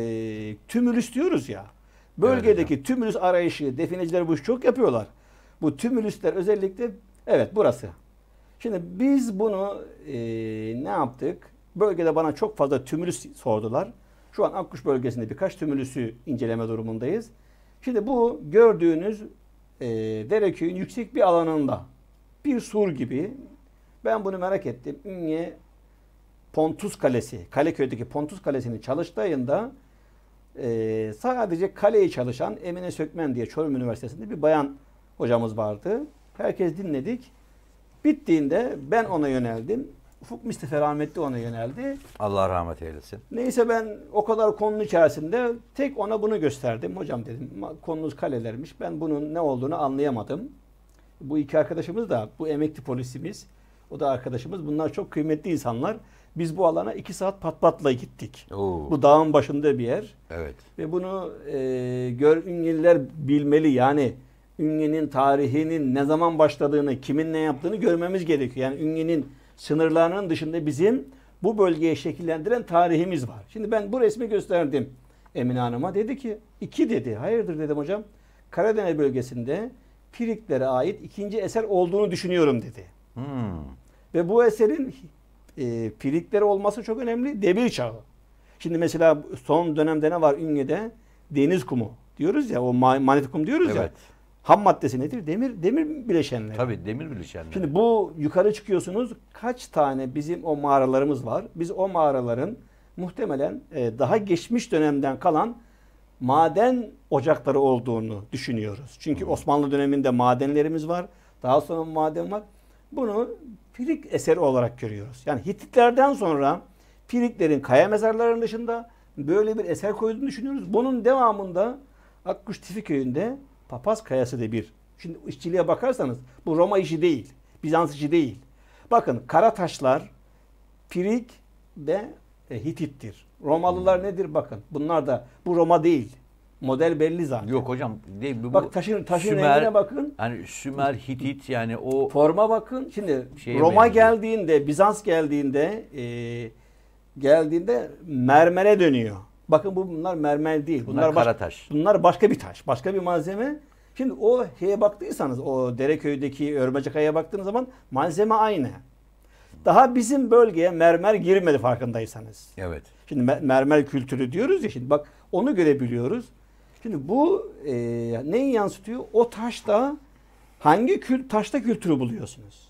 tümülüs diyoruz ya. Bölgedeki evet, tümülüs arayışı, defineciler bu işi çok yapıyorlar. Bu tümülüsler özellikle evet burası. Şimdi biz bunu e, ne yaptık? Bölgede bana çok fazla tümülüs sordular. Şu an Akkuş bölgesinde birkaç tümülüsü inceleme durumundayız. Şimdi bu gördüğünüz e, dereköyün yüksek bir alanında bir sur gibi. Ben bunu merak ettim. Ünye Pontus Kalesi, Kaleköy'deki Pontus Kalesi'nin çalıştayında e, sadece kaleye çalışan Emine Sökmen diye Çorum Üniversitesi'nde bir bayan hocamız vardı. Herkes dinledik. Bittiğinde ben ona yöneldim. Ufuk Mustafa rahmetli ona yöneldi. Allah rahmet eylesin. Neyse ben o kadar konunun içerisinde tek ona bunu gösterdim. Hocam dedim konunuz kalelermiş. Ben bunun ne olduğunu anlayamadım. Bu iki arkadaşımız da bu emekli polisimiz. O da arkadaşımız. Bunlar çok kıymetli insanlar. Biz bu alana iki saat pat patla gittik. Oo. Bu dağın başında bir yer. Evet. Ve bunu e, gör, Üngenliler bilmeli yani. Ünge'nin tarihinin ne zaman başladığını, kimin ne yaptığını görmemiz gerekiyor. Yani Ünge'nin sınırlarının dışında bizim bu bölgeyi şekillendiren tarihimiz var. Şimdi ben bu resmi gösterdim Emine Hanım'a. Dedi ki iki dedi. Hayırdır dedim hocam. Karadeniz bölgesinde Piriklere ait ikinci eser olduğunu düşünüyorum dedi. Hmm. Ve bu eserin e, fiilikleri olması çok önemli. Devir çağı. Şimdi mesela son dönemde ne var Ünye'de? Deniz kumu diyoruz ya o manyetik kum diyoruz evet. ya. Ham maddesi nedir? Demir demir bileşenleri. Tabii demir bileşenleri. Şimdi bu yukarı çıkıyorsunuz. Kaç tane bizim o mağaralarımız var? Biz o mağaraların muhtemelen e, daha geçmiş dönemden kalan maden ocakları olduğunu düşünüyoruz. Çünkü Hı. Hmm. Osmanlı döneminde madenlerimiz var. Daha sonra maden var. Bunu Pirik eseri olarak görüyoruz. Yani Hititlerden sonra Piriklerin kaya mezarlarının dışında böyle bir eser koyduğunu düşünüyoruz. Bunun devamında Akkuş Tifi köyünde papaz kayası diye bir. Şimdi işçiliğe bakarsanız bu Roma işi değil. Bizans işi değil. Bakın kara taşlar Pirik ve e, Hitittir. Romalılar hmm. nedir bakın. Bunlar da bu Roma değil. Model belli zaten. Yok hocam değil bu. Bak taşın taşın Sümer, rengine bakın. Yani Sümer, Hitit yani o forma bakın. Şimdi Roma benziyor. geldiğinde, Bizans geldiğinde e, geldiğinde mermere dönüyor. Bakın bu bunlar mermer değil. Bunlar, bunlar kara taş. Bunlar başka bir taş, başka bir malzeme. Şimdi o şeye baktıysanız o Dereköy'deki Örmecekaya'ya baktığınız zaman malzeme aynı. Daha bizim bölgeye mermer girmedi farkındaysanız. Evet. Şimdi mermer kültürü diyoruz ya şimdi bak onu görebiliyoruz. Şimdi bu e, neyi yansıtıyor? O taşta hangi kül, taşta kültürü buluyorsunuz?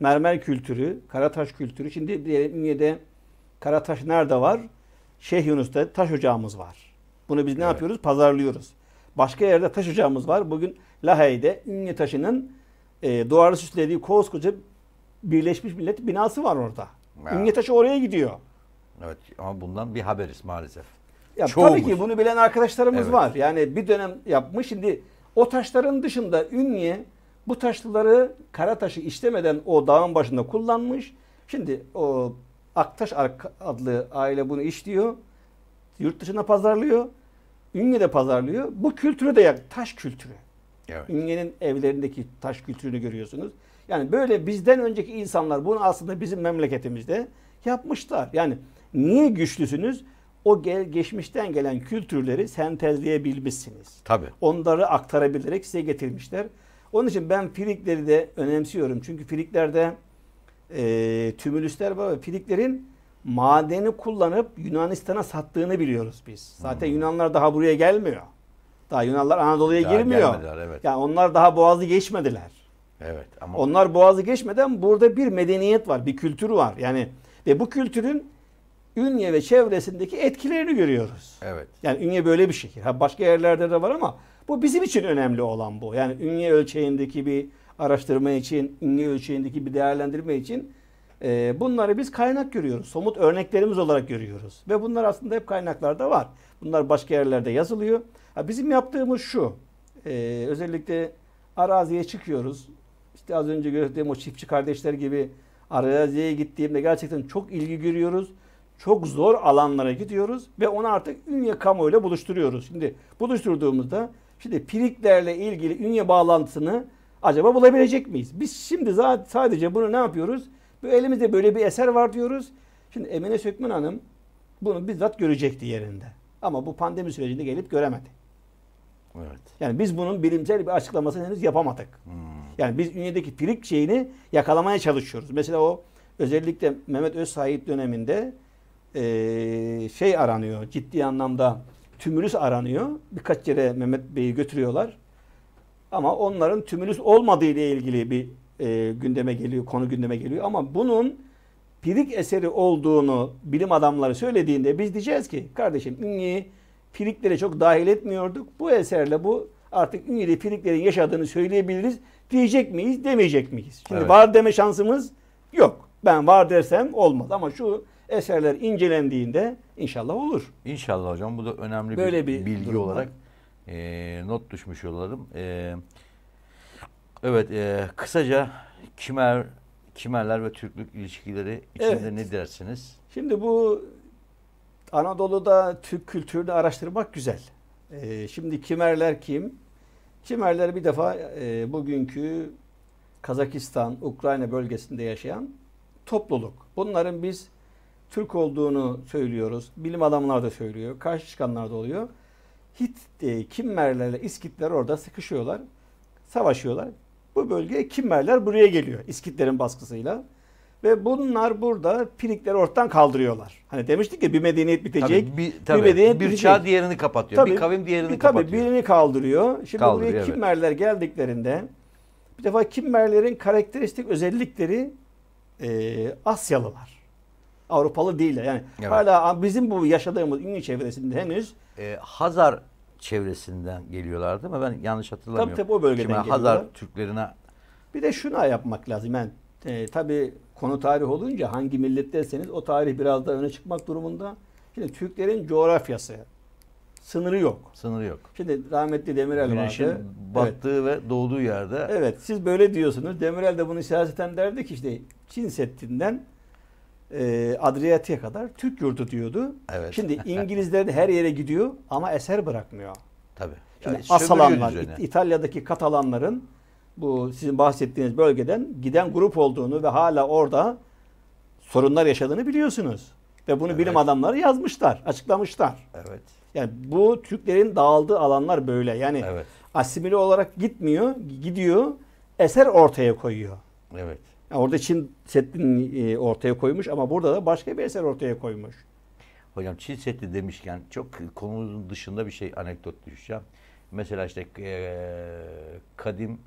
Mermer kültürü, kara taş kültürü. Şimdi Ünye'de kara taş nerede var? Şeyh Yunus'ta taş ocağımız var. Bunu biz ne evet. yapıyoruz? Pazarlıyoruz. Başka yerde taş ocağımız var. Bugün Lahey'de Ünye taşının e, duvarı süslediği koskoca Birleşmiş Millet binası var orada. Ya. Ünye taşı oraya gidiyor. Evet ama bundan bir haberiz maalesef. Ya Çoğumuz. tabii ki bunu bilen arkadaşlarımız evet. var. Yani bir dönem yapmış. Şimdi o taşların dışında Ünye bu taşları kara taşı işlemeden o dağın başında kullanmış. Şimdi o Aktaş adlı aile bunu işliyor. Yurt dışına pazarlıyor. Ünye'de pazarlıyor. Bu kültürü de ya, taş kültürü. Evet. Ünye'nin evlerindeki taş kültürünü görüyorsunuz. Yani böyle bizden önceki insanlar bunu aslında bizim memleketimizde yapmışlar. Yani niye güçlüsünüz? o gel, geçmişten gelen kültürleri sentezleyebilmişsiniz. Tabii. Onları aktarabilerek size getirmişler. Onun için ben Filikleri de önemsiyorum. Çünkü Filiklerde e, tümülüsler var ve Firiklerin madeni kullanıp Yunanistan'a sattığını biliyoruz biz. Zaten hmm. Yunanlar daha buraya gelmiyor. Daha Yunanlar Anadolu'ya daha girmiyor. Evet. Yani onlar daha Boğaz'ı geçmediler. Evet ama onlar Boğaz'ı geçmeden burada bir medeniyet var, bir kültür var. Yani ve bu kültürün Ünye ve çevresindeki etkilerini görüyoruz. Evet. Yani Ünye böyle bir şehir. Ha başka yerlerde de var ama bu bizim için önemli olan bu. Yani Ünye ölçeğindeki bir araştırma için, Ünye ölçeğindeki bir değerlendirme için e, bunları biz kaynak görüyoruz. Somut örneklerimiz olarak görüyoruz. Ve bunlar aslında hep kaynaklarda var. Bunlar başka yerlerde yazılıyor. Ha, bizim yaptığımız şu. E, özellikle araziye çıkıyoruz. İşte az önce gördüğüm o çiftçi kardeşler gibi araziye gittiğimde gerçekten çok ilgi görüyoruz çok zor alanlara gidiyoruz ve onu artık ünye kamuoyuyla buluşturuyoruz. Şimdi buluşturduğumuzda şimdi piriklerle ilgili ünye bağlantısını acaba bulabilecek miyiz? Biz şimdi zaten sadece bunu ne yapıyoruz? Bu elimizde böyle bir eser var diyoruz. Şimdi Emine Sökmen Hanım bunu bizzat görecekti yerinde. Ama bu pandemi sürecinde gelip göremedi. Evet. Yani biz bunun bilimsel bir açıklamasını henüz yapamadık. Hmm. Yani biz ünyedeki pirik şeyini yakalamaya çalışıyoruz. Mesela o özellikle Mehmet Öz sahip döneminde e, şey aranıyor ciddi anlamda tümülüs aranıyor. Birkaç kere Mehmet Bey'i götürüyorlar. Ama onların tümülüs olmadığı ile ilgili bir e, gündeme geliyor, konu gündeme geliyor. Ama bunun pirik eseri olduğunu bilim adamları söylediğinde biz diyeceğiz ki kardeşim İngi'yi piriklere çok dahil etmiyorduk. Bu eserle bu artık İngiliz piriklerin yaşadığını söyleyebiliriz. Diyecek miyiz, demeyecek miyiz? Şimdi evet. var deme şansımız yok. Ben var dersem olmaz ama şu eserler incelendiğinde inşallah olur. İnşallah hocam bu da önemli Böyle bir, bir bilgi olarak e, not düşmüş olalım. E, evet e, kısaca Kimer Kimerler ve Türklük ilişkileri içinde evet. ne dersiniz? Şimdi bu Anadolu'da Türk kültürünü araştırmak güzel. E, şimdi Kimerler kim? Kimerler bir defa e, bugünkü Kazakistan, Ukrayna bölgesinde yaşayan topluluk. Bunların biz Türk olduğunu söylüyoruz. Bilim adamlar da söylüyor. Karşı çıkanlar da oluyor. Hit e, Kimmerlerle İskitler orada sıkışıyorlar. Savaşıyorlar. Bu bölgeye Kimmerler buraya geliyor İskitlerin baskısıyla. Ve bunlar burada Pirikleri ortadan kaldırıyorlar. Hani demiştik ya bir medeniyet bitecek. Tabii, bir, tabii, bir medeniyet bir bitecek. çağ diğerini kapatıyor. Tabii, bir kavim diğerini bir, kapatıyor. Tabii birini kaldırıyor. Şimdi kaldırıyor, buraya evet. Kimmerler geldiklerinde bir defa Kimmerlerin karakteristik özellikleri e, Asyalılar. Avrupalı değiller. Yani evet. hala bizim bu yaşadığımız ünlü çevresinde henüz e, Hazar çevresinden geliyorlar değil mi? Ben yanlış hatırlamıyorum. Tabii tabii o bölgeden Şimdi geliyorlar. Hazar Türklerine bir de şuna yapmak lazım. Yani e, tabii konu tarih olunca hangi milletteyseniz o tarih biraz daha öne çıkmak durumunda. Şimdi Türklerin coğrafyası sınırı yok. Sınırı yok. Şimdi rahmetli Demirel Güneşin vardı. battığı evet. ve doğduğu yerde. Evet siz böyle diyorsunuz. Demirel de bunu siyaseten derdi ki işte Çin Seddi'nden e, Adriyatik'e kadar Türk yurdu diyordu. Evet. Şimdi İngilizler de her yere gidiyor ama eser bırakmıyor. Tabii. Şimdi yani Asalanlar, İt- İtalya'daki Katalanların bu sizin bahsettiğiniz bölgeden giden grup olduğunu ve hala orada sorunlar yaşadığını biliyorsunuz. Ve bunu evet. bilim adamları yazmışlar, açıklamışlar. Evet. Yani bu Türklerin dağıldığı alanlar böyle. Yani evet. asimile olarak gitmiyor, gidiyor, eser ortaya koyuyor. Evet orada Çin Seddi'ni e, ortaya koymuş ama burada da başka bir eser ortaya koymuş. Hocam Çin Seddi demişken çok konunun dışında bir şey anekdot düşeceğim. Mesela işte e, kadim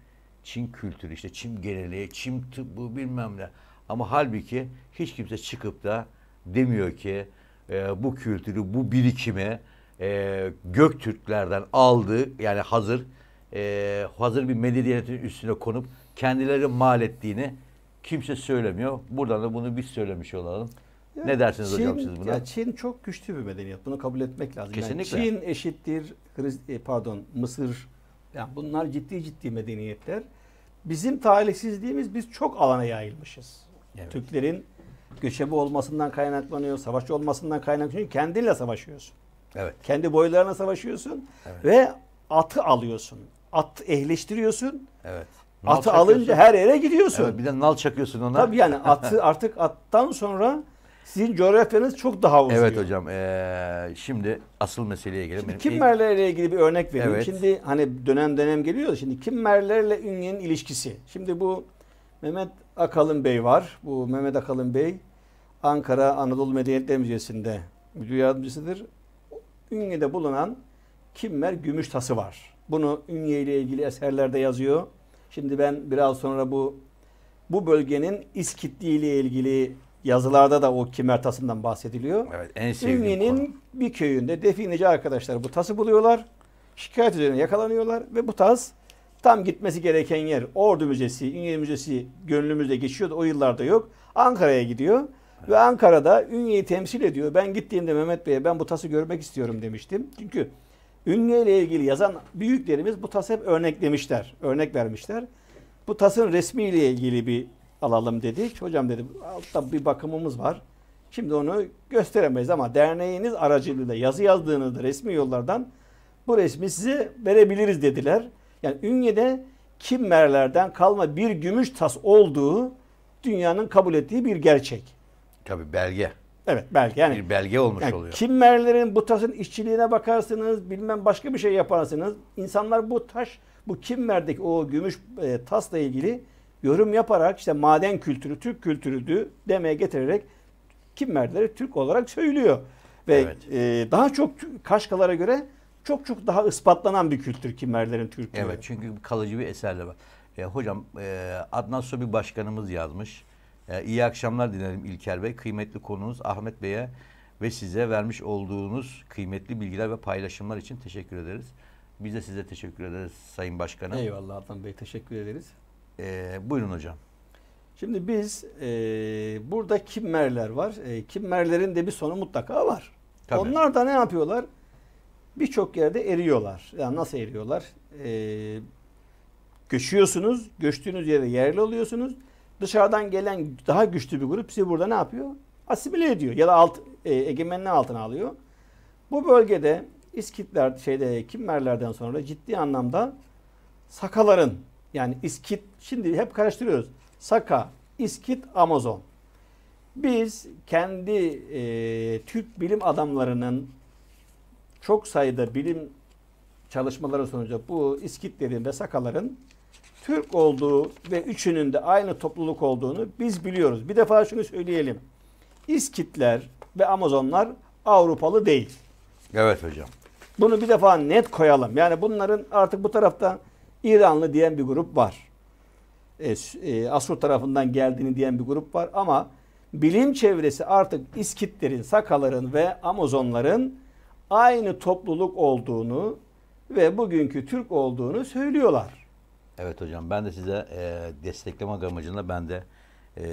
Çin kültürü işte Çin geleneği, Çin tıbbı bilmem ne. Ama halbuki hiç kimse çıkıp da demiyor ki e, bu kültürü, bu birikimi Göktürklerden aldığı yani hazır hazır bir medeniyetin üstüne konup kendileri mal ettiğini Kimse söylemiyor. Buradan da bunu biz söylemiş olalım. Ya ne dersiniz Çin, hocam siz buna? Ya Çin çok güçlü bir medeniyet. Bunu kabul etmek lazım. Kesinlikle. Yani Çin eşittir e, pardon Mısır. Yani bunlar ciddi ciddi medeniyetler. Bizim talihsizliğimiz biz çok alana yayılmışız. Evet. Türklerin göçebe olmasından kaynaklanıyor, savaşçı olmasından kaynaklanıyor. Çünkü kendinle savaşıyorsun. Evet. Kendi boylarına savaşıyorsun evet. ve atı alıyorsun. At ehleştiriyorsun. Evet atı alınca her yere gidiyorsun. Evet, bir de nal çakıyorsun ona. Tabii yani atı artık attan sonra sizin coğrafyanız çok daha uzuyor. Evet hocam. Ee, şimdi asıl meseleye gelelim. Şimdi kimmerlerle ilgili bir örnek vereyim. Evet. Şimdi hani dönem dönem geliyor da şimdi kimmerlerle Ünye'nin ilişkisi. Şimdi bu Mehmet Akalın Bey var. Bu Mehmet Akalın Bey Ankara Anadolu Medeniyetler Müzesi'nde müdür yardımcısıdır. Ünye'de bulunan kimmer gümüş tası var. Bunu Ünye ile ilgili eserlerde yazıyor. Şimdi ben biraz sonra bu bu bölgenin İskitli ile ilgili yazılarda da o kimertasından bahsediliyor. Evet, en sevdiğim Ünye'nin konu. bir köyünde definici arkadaşlar bu tası buluyorlar. Şikayet üzerine yakalanıyorlar ve bu tas tam gitmesi gereken yer Ordu Müzesi, Ünye Müzesi gönlümüzde geçiyordu. O yıllarda yok. Ankara'ya gidiyor. Evet. Ve Ankara'da Ünye'yi temsil ediyor. Ben gittiğimde Mehmet Bey'e ben bu tası görmek istiyorum demiştim. Çünkü Ünye ile ilgili yazan büyüklerimiz bu tası hep örneklemişler, örnek vermişler. Bu tasın resmi ile ilgili bir alalım dedi. Hocam dedi altta bir bakımımız var. Şimdi onu gösteremeyiz ama derneğiniz aracılığıyla yazı yazdığınızda resmi yollardan bu resmi size verebiliriz dediler. Yani Ünye'de kimmerlerden kalma bir gümüş tas olduğu dünyanın kabul ettiği bir gerçek. Tabii belge. Evet belge yani. Bir belge olmuş yani oluyor. Kimmerlerin bu taşın işçiliğine bakarsınız bilmem başka bir şey yaparsınız. İnsanlar bu taş bu Kimmer'deki o gümüş e, tasla ilgili yorum yaparak işte maden kültürü Türk kültürüdü demeye getirerek Kimmerleri Türk olarak söylüyor. Ve evet. e, daha çok Kaşkalara göre çok çok daha ispatlanan bir kültür Kimmerlerin Türk. Evet çünkü kalıcı bir eserler var. E, hocam e, Adnan Sobi başkanımız yazmış. E, iyi akşamlar dilerim İlker Bey. Kıymetli konunuz Ahmet Bey'e ve size vermiş olduğunuz kıymetli bilgiler ve paylaşımlar için teşekkür ederiz. Biz de size teşekkür ederiz Sayın Başkanım. Eyvallah Adnan Bey teşekkür ederiz. Ee, buyurun hocam. Şimdi biz e, burada kimmerler var. E, kimmerlerin de bir sonu mutlaka var. Tabii. Onlar da ne yapıyorlar? Birçok yerde eriyorlar. Yani nasıl eriyorlar? E, göçüyorsunuz, göçtüğünüz yere yerli oluyorsunuz. Dışarıdan gelen daha güçlü bir grup sizi burada ne yapıyor? Asimile ediyor ya da alt, e, egemenliği altına alıyor. Bu bölgede İskitler şeyde Kimmerlerden sonra ciddi anlamda Sakaların yani İskit şimdi hep karıştırıyoruz. Saka, İskit, Amazon. Biz kendi e, Türk bilim adamlarının çok sayıda bilim çalışmaları sonucu bu İskitlerin ve Sakaların Türk olduğu ve üçünün de aynı topluluk olduğunu biz biliyoruz. Bir defa şunu söyleyelim. İskitler ve Amazonlar Avrupalı değil. Evet hocam. Bunu bir defa net koyalım. Yani bunların artık bu tarafta İranlı diyen bir grup var. E, e, Asur tarafından geldiğini diyen bir grup var ama bilim çevresi artık İskitlerin, Sakaların ve Amazonların aynı topluluk olduğunu ve bugünkü Türk olduğunu söylüyorlar. Evet hocam ben de size e, destekleme amacıyla ben de e,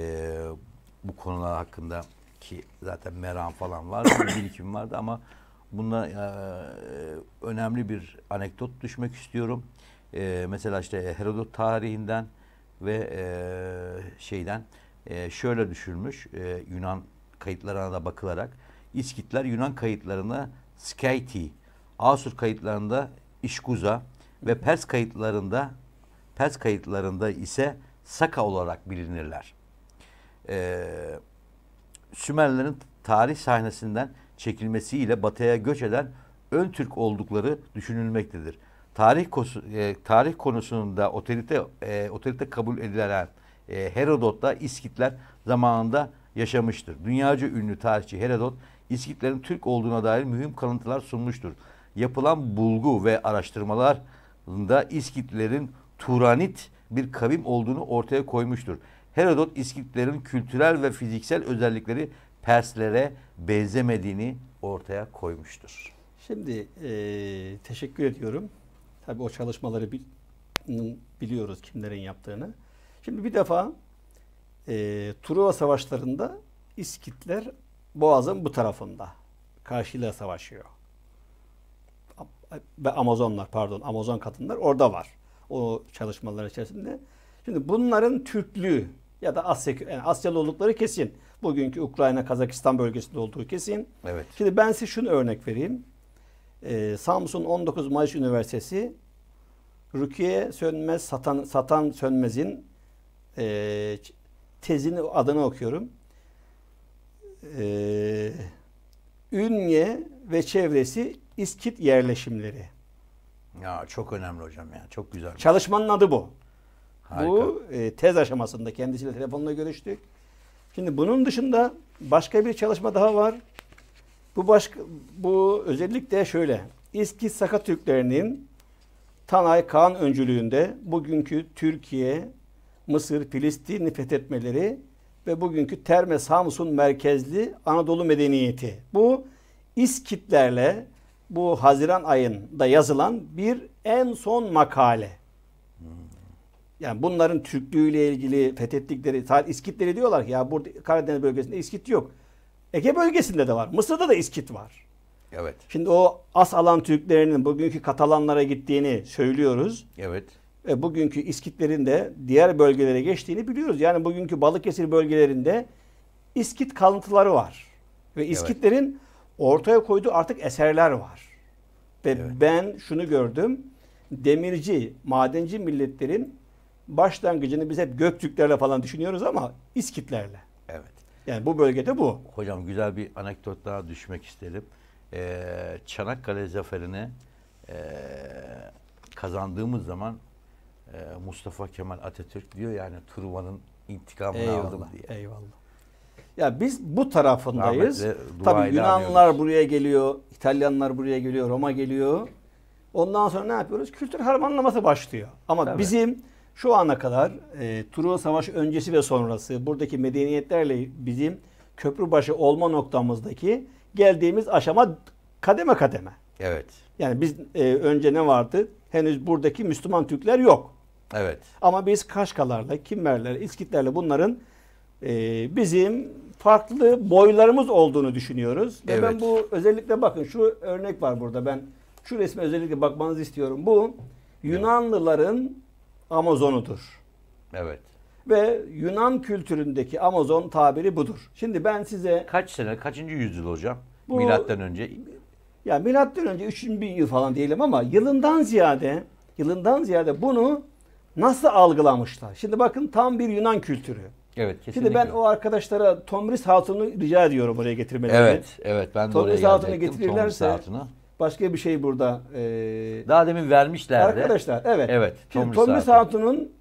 bu konular hakkında ki zaten meram falan var, birikim vardı ama bununla e, önemli bir anekdot düşmek istiyorum. E, mesela işte Herodot tarihinden ve e, şeyden e, şöyle düşünmüş e, Yunan kayıtlarına da bakılarak İskitler Yunan kayıtlarında Skaiti, Asur kayıtlarında İşkuza ve Pers kayıtlarında Pers kayıtlarında ise Saka olarak bilinirler. Ee, Sümerlerin tarih sahnesinden çekilmesiyle batıya göç eden ön Türk oldukları düşünülmektedir. Tarih, e, tarih konusunda otorite, e, otorite kabul edilen e, da İskitler zamanında yaşamıştır. Dünyaca ünlü tarihçi Herodot, İskitlerin Türk olduğuna dair mühim kalıntılar sunmuştur. Yapılan bulgu ve araştırmalarında İskitlerin Turanit bir kavim olduğunu ortaya koymuştur. Herodot İskitlerin kültürel ve fiziksel özellikleri Perslere benzemediğini ortaya koymuştur. Şimdi e, teşekkür ediyorum. Tabii o çalışmaları bil, biliyoruz kimlerin yaptığını. Şimdi bir defa e, Truva savaşlarında İskitler Boğaz'ın bu tarafında karşıyla savaşıyor. Ve Amazonlar pardon Amazon kadınlar orada var o çalışmalar içerisinde. Şimdi bunların Türklüğü ya da Asya, yani Asyalı oldukları kesin. Bugünkü Ukrayna, Kazakistan bölgesinde olduğu kesin. Evet. Şimdi ben size şunu örnek vereyim. Ee, Samsun 19 Mayıs Üniversitesi Rukiye Sönmez Satan, Satan Sönmez'in e, tezini adını okuyorum. Ee, Ünye ve çevresi İskit yerleşimleri. Ya çok önemli hocam ya. Çok güzel. Çalışmanın adı bu. Harika. Bu e, tez aşamasında kendisiyle telefonla görüştük. Şimdi bunun dışında başka bir çalışma daha var. Bu başka bu özellikle şöyle. İSKİ Saka Türklerinin Tanay Kaan öncülüğünde bugünkü Türkiye, Mısır, Filistin'i fethetmeleri ve bugünkü Terme Samsun merkezli Anadolu medeniyeti. Bu İskitlerle bu Haziran ayında yazılan bir en son makale. Yani bunların Türklüğüyle ilgili fethettikleri, tarih İskitleri diyorlar ki ya burada Karadeniz bölgesinde İskit yok. Ege bölgesinde de var. Mısır'da da İskit var. Evet. Şimdi o as alan Türklerinin bugünkü Katalanlara gittiğini söylüyoruz. Evet. Ve bugünkü İskitlerin de diğer bölgelere geçtiğini biliyoruz. Yani bugünkü Balıkesir bölgelerinde İskit kalıntıları var. Ve İskitlerin evet ortaya koyduğu artık eserler var. Ve evet. ben şunu gördüm. Demirci, madenci milletlerin başlangıcını biz hep Göktürklerle falan düşünüyoruz ama İskitlerle. Evet. Yani bu bölgede bu. Hocam güzel bir anekdot daha düşmek isterim. Ee, Çanakkale zaferini e, kazandığımız zaman e, Mustafa Kemal Atatürk diyor yani Turvan'ın intikamını eyvallah, aldım diye. Eyvallah. Ya biz bu tarafındayız. Tabii Yunanlar buraya geliyor, İtalyanlar buraya geliyor, Roma geliyor. Ondan sonra ne yapıyoruz? Kültür harmanlaması başlıyor. Ama Tabii. bizim şu ana kadar e, Truva Savaşı öncesi ve sonrası buradaki medeniyetlerle bizim köprübaşı olma noktamızdaki geldiğimiz aşama kademe kademe. Evet. Yani biz e, önce ne vardı? Henüz buradaki Müslüman Türkler yok. Evet. Ama biz Kaşkalarla, Kimmerlerle, İskitlerle bunların e, bizim farklı boylarımız olduğunu düşünüyoruz. Evet. Ve ben bu özellikle bakın şu örnek var burada. Ben şu resme özellikle bakmanızı istiyorum. Bu Yunanlıların Amazonudur. Evet. Ve Yunan kültüründeki Amazon tabiri budur. Şimdi ben size Kaç sene, kaçıncı yüzyıl hocam? Bu- Milattan önce. ya milattan önce 3000 yıl falan diyelim ama yılından ziyade yılından ziyade bunu nasıl algılamışlar? Şimdi bakın tam bir Yunan kültürü. Evet kesinlikle. Şimdi ben o arkadaşlara Tomris Hatun'u rica ediyorum oraya getirmeleri. Evet evet ben de Tomris oraya Hatun'u getirirlerse başka bir şey burada. E, Daha demin vermişlerdi. Arkadaşlar evet. Evet Tomris, Tomris Hatun'un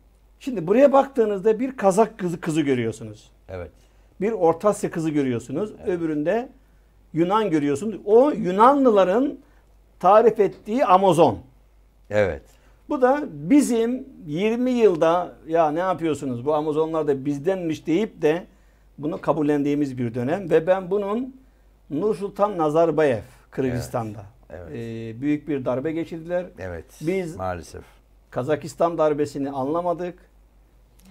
şimdi buraya baktığınızda bir Kazak kızı, kızı görüyorsunuz. Evet. Bir Orta Asya kızı görüyorsunuz. Evet. Öbüründe Yunan görüyorsunuz. O Yunanlıların tarif ettiği Amazon. Evet. Bu da bizim 20 yılda ya ne yapıyorsunuz bu Amazonlar da bizdenmiş deyip de bunu kabullendiğimiz bir dönem ve ben bunun Nursultan Nazarbayev Kırgızistan'da evet, evet. E, büyük bir darbe geçirdiler. Evet. Biz maalesef Kazakistan darbesini anlamadık.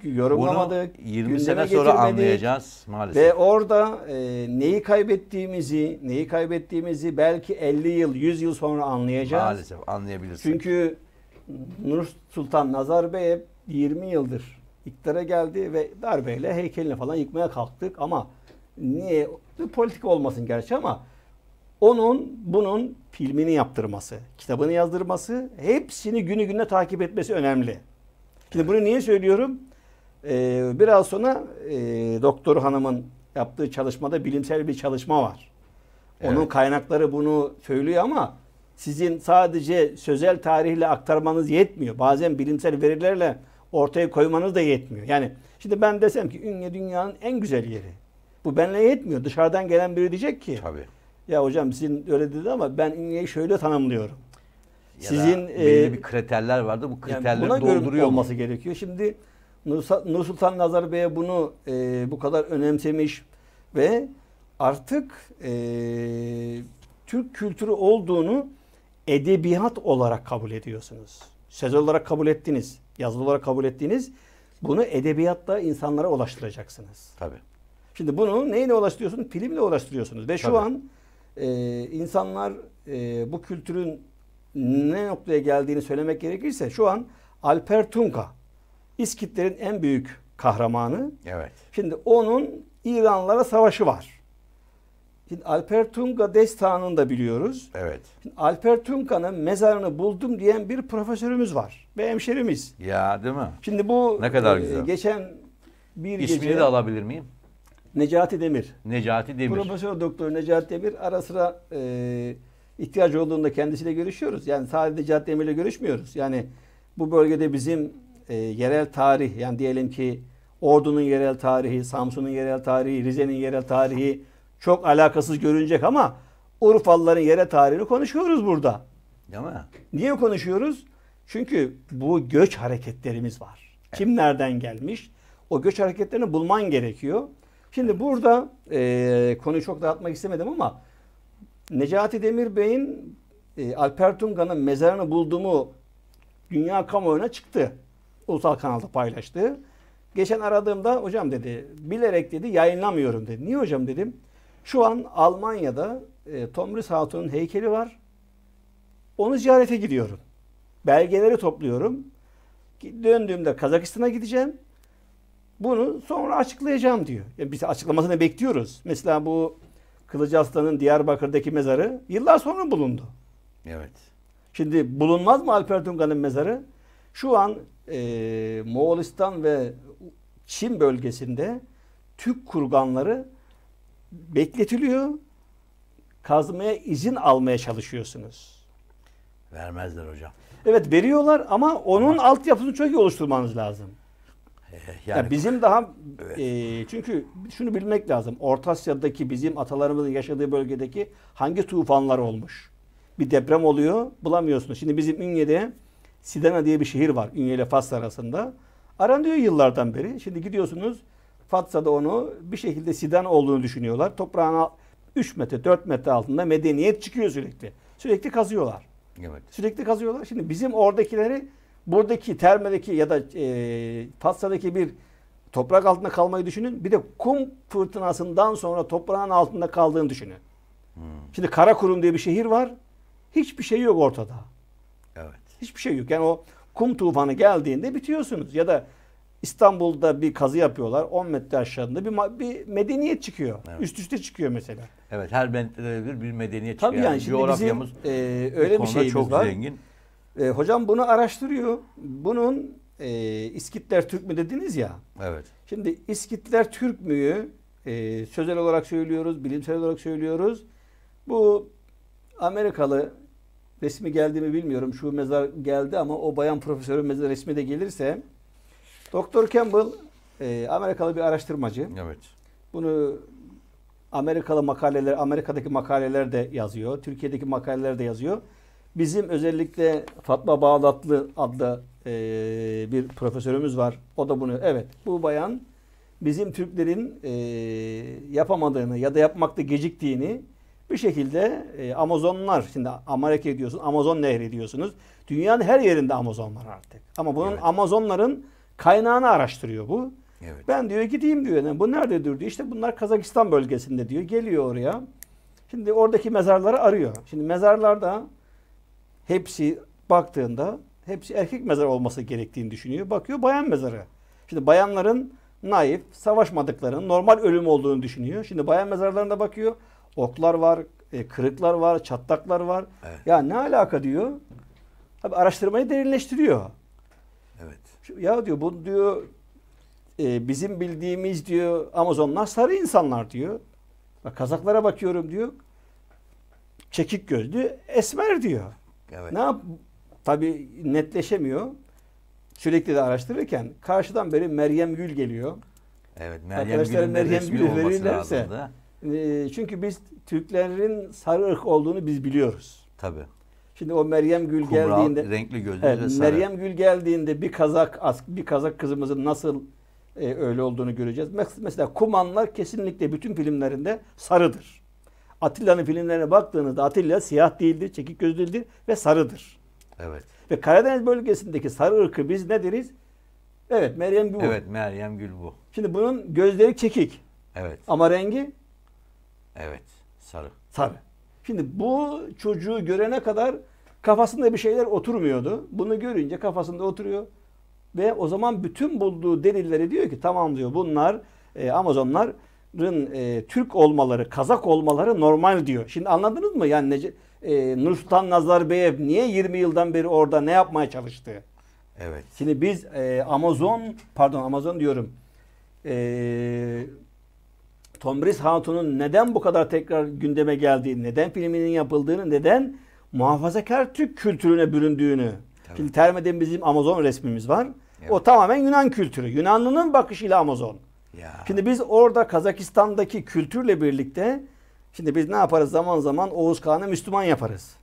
Yorumlamadık. Bunu 20 sene sonra anlayacağız maalesef. Ve orada e, neyi kaybettiğimizi, neyi kaybettiğimizi belki 50 yıl, 100 yıl sonra anlayacağız. Maalesef anlayabilirsiniz. Çünkü Nur Sultan Nazarbayev 20 yıldır iktidara geldi ve darbeyle heykelini falan yıkmaya kalktık ama niye politik olmasın gerçi ama onun bunun filmini yaptırması, kitabını yazdırması, hepsini günü gününe takip etmesi önemli. Şimdi bunu niye söylüyorum? Ee, biraz sonra e, doktor hanımın yaptığı çalışmada bilimsel bir çalışma var. Onun evet. kaynakları bunu söylüyor ama sizin sadece sözel tarihle aktarmanız yetmiyor. Bazen bilimsel verilerle ortaya koymanız da yetmiyor. Yani şimdi ben desem ki Ünye dünyanın en güzel yeri. Bu benle yetmiyor. Dışarıdan gelen biri diyecek ki. Tabii. Ya hocam sizin öyle dedi ama ben Ünye'yi şöyle tanımlıyorum. Ya sizin belli e, bir kriterler vardı. Bu kriterleri yani buna dolduruyor göre olması mu? gerekiyor. Şimdi Nur Sultan Nazar Bey'e bunu e, bu kadar önemsemiş ve artık e, Türk kültürü olduğunu edebiyat olarak kabul ediyorsunuz. Söz olarak kabul ettiniz, yazılı olarak kabul ettiniz. Bunu edebiyatla insanlara ulaştıracaksınız. Tabii. Şimdi bunu neyle ulaştırıyorsunuz? Filmle ulaştırıyorsunuz. Ve şu Tabii. an e, insanlar e, bu kültürün ne noktaya geldiğini söylemek gerekirse şu an Alper Tunka İskitlerin en büyük kahramanı. Evet. Şimdi onun İranlara savaşı var. Şimdi Alper Tunga destanını da biliyoruz. Evet. Şimdi Alper Tunga'nın mezarını buldum diyen bir profesörümüz var. Ve hemşerimiz. Ya değil mi? Şimdi bu ne kadar e, güzel. geçen bir İsmini gece... de alabilir miyim? Necati Demir. Necati Demir. Profesör Doktor Necati Demir ara sıra e, ihtiyacı olduğunda kendisiyle görüşüyoruz. Yani sadece Necati Demir'le görüşmüyoruz. Yani bu bölgede bizim e, yerel tarih yani diyelim ki Ordu'nun yerel tarihi, Samsun'un yerel tarihi, Rize'nin yerel tarihi, çok alakasız görünecek ama Urfalıların yere tarihini konuşuyoruz burada. Değil mi? Niye konuşuyoruz? Çünkü bu göç hareketlerimiz var. Evet. Kim nereden gelmiş? O göç hareketlerini bulman gerekiyor. Şimdi burada e, konuyu çok dağıtmak istemedim ama Necati Demir Bey'in e, Alper Tunga'nın mezarını bulduğumu dünya kamuoyuna çıktı. Ulusal kanalda paylaştı. Geçen aradığımda hocam dedi bilerek dedi yayınlamıyorum dedi. Niye hocam dedim. Şu an Almanya'da e, Tomris Hatun'un heykeli var. Onu ziyarete gidiyorum. Belgeleri topluyorum. Döndüğümde Kazakistan'a gideceğim. Bunu sonra açıklayacağım diyor. Yani biz açıklamasını bekliyoruz. Mesela bu Kılıcı Aslan'ın Diyarbakır'daki mezarı yıllar sonra bulundu. Evet. Şimdi bulunmaz mı Alper Tungan'ın mezarı? Şu an e, Moğolistan ve Çin bölgesinde Türk kurganları bekletiliyor. Kazmaya izin almaya çalışıyorsunuz. Vermezler hocam. Evet veriyorlar ama onun ama... altyapısını çok iyi oluşturmanız lazım. Yani, yani bizim daha evet. e, çünkü şunu bilmek lazım. Orta Asya'daki bizim atalarımızın yaşadığı bölgedeki hangi tufanlar olmuş? Bir deprem oluyor, bulamıyorsunuz. Şimdi bizim Ünye'de Sidana diye bir şehir var Ünye ile Fas arasında. Aranıyor yıllardan beri. Şimdi gidiyorsunuz Fatsa'da onu bir şekilde sidan olduğunu düşünüyorlar. Toprağın 3 metre 4 metre altında medeniyet çıkıyor sürekli. Sürekli kazıyorlar. Evet. Sürekli kazıyorlar. Şimdi bizim oradakileri buradaki Terme'deki ya da e, Fatsa'daki bir toprak altında kalmayı düşünün. Bir de kum fırtınasından sonra toprağın altında kaldığını düşünün. Hmm. Şimdi Karakurum diye bir şehir var. Hiçbir şey yok ortada. Evet. Hiçbir şey yok. Yani o kum tufanı geldiğinde bitiyorsunuz. Ya da İstanbul'da bir kazı yapıyorlar. 10 metre aşağında bir, bir medeniyet çıkıyor. Evet. Üst üste çıkıyor mesela. Evet her metrede bir, bir medeniyet Tabii çıkıyor. Yani şimdi coğrafyamız bizim, e, öyle bir şeyimiz çok var. zengin. E, hocam bunu araştırıyor. Bunun e, İskitler Türk mü dediniz ya. Evet. Şimdi İskitler Türk müyü e, sözel olarak söylüyoruz, bilimsel olarak söylüyoruz. Bu Amerikalı resmi geldi mi bilmiyorum. Şu mezar geldi ama o bayan profesörün mezar resmi de gelirse Doktor Campbell e, Amerikalı bir araştırmacı. Evet. Bunu Amerikalı makaleler, Amerika'daki makaleler de yazıyor. Türkiye'deki makaleler de yazıyor. Bizim özellikle Fatma Bağdatlı adlı e, bir profesörümüz var. O da bunu, evet bu bayan bizim Türklerin e, yapamadığını ya da yapmakta geciktiğini bir şekilde e, Amazonlar, şimdi Amerika diyorsun, Amazon Nehri diyorsunuz. Dünyanın her yerinde Amazon var artık. Ama bunun evet. Amazonların Kaynağını araştırıyor bu. Evet. Ben diyor gideyim diyor. Yani bu nerede diyor. İşte bunlar Kazakistan bölgesinde diyor. Geliyor oraya. Şimdi oradaki mezarları arıyor. Şimdi mezarlarda hepsi baktığında hepsi erkek mezar olması gerektiğini düşünüyor. Bakıyor bayan mezarı. Şimdi bayanların naif, savaşmadıklarını, normal ölüm olduğunu düşünüyor. Şimdi bayan mezarlarında bakıyor. Oklar var, e, kırıklar var, çatlaklar var. Evet. Ya ne alaka diyor. Abi araştırmayı derinleştiriyor. Ya diyor bu diyor e, bizim bildiğimiz diyor Amazonlar sarı insanlar diyor. Bak Kazaklara bakıyorum diyor. Çekik gözlü esmer diyor. Evet. Ne yap? Tabi netleşemiyor. Sürekli de araştırırken karşıdan beri Meryem Gül geliyor. Evet Meryem Arkadaşlar Meryem Gül verirlerse. E, çünkü biz Türklerin sarı ırk olduğunu biz biliyoruz. Tabii. Şimdi o Meryem Gül Kumral, geldiğinde renkli gözlü evet, Meryem Gül geldiğinde bir Kazak bir Kazak kızımızın nasıl e, öyle olduğunu göreceğiz. Mesela Kumanlar kesinlikle bütün filmlerinde sarıdır. Atilla'nın filmlerine baktığınızda Atilla siyah değildir, çekik göz değildir ve sarıdır. Evet. Ve Karadeniz bölgesindeki sarı ırkı biz ne deriz? Evet Meryem Gül Evet Meryem Gül bu. Şimdi bunun gözleri çekik. Evet. Ama rengi? Evet sarı. Sarı. Şimdi bu çocuğu görene kadar Kafasında bir şeyler oturmuyordu. Bunu görünce kafasında oturuyor. Ve o zaman bütün bulduğu delilleri diyor ki tamam diyor bunlar e, Amazonların e, Türk olmaları, Kazak olmaları normal diyor. Şimdi anladınız mı? Yani Nece, e, Nazar Nazarbayev niye 20 yıldan beri orada ne yapmaya çalıştı? Evet. Şimdi biz e, Amazon, pardon Amazon diyorum. E, Tomris Hatun'un neden bu kadar tekrar gündeme geldiği, neden filminin yapıldığını, neden muhafazakar Türk kültürüne büründüğünü. Tabii. Şimdi termeden bizim Amazon resmimiz var. Evet. O tamamen Yunan kültürü. Yunanlının bakışıyla Amazon. Ya. Şimdi biz orada Kazakistan'daki kültürle birlikte şimdi biz ne yaparız zaman zaman Oğuz Kağan'ı Müslüman yaparız.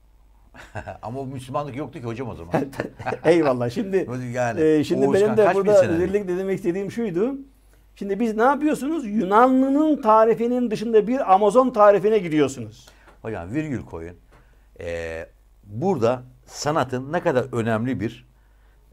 Ama Müslümanlık yoktu ki hocam o zaman. Eyvallah. Şimdi yani, e, şimdi Oğuz benim Kağan, de burada özellikle demek istediğim şuydu. Şimdi biz ne yapıyorsunuz? Yunanlının tarifinin dışında bir Amazon tarifine giriyorsunuz. Hocam virgül koyun e, burada sanatın ne kadar önemli bir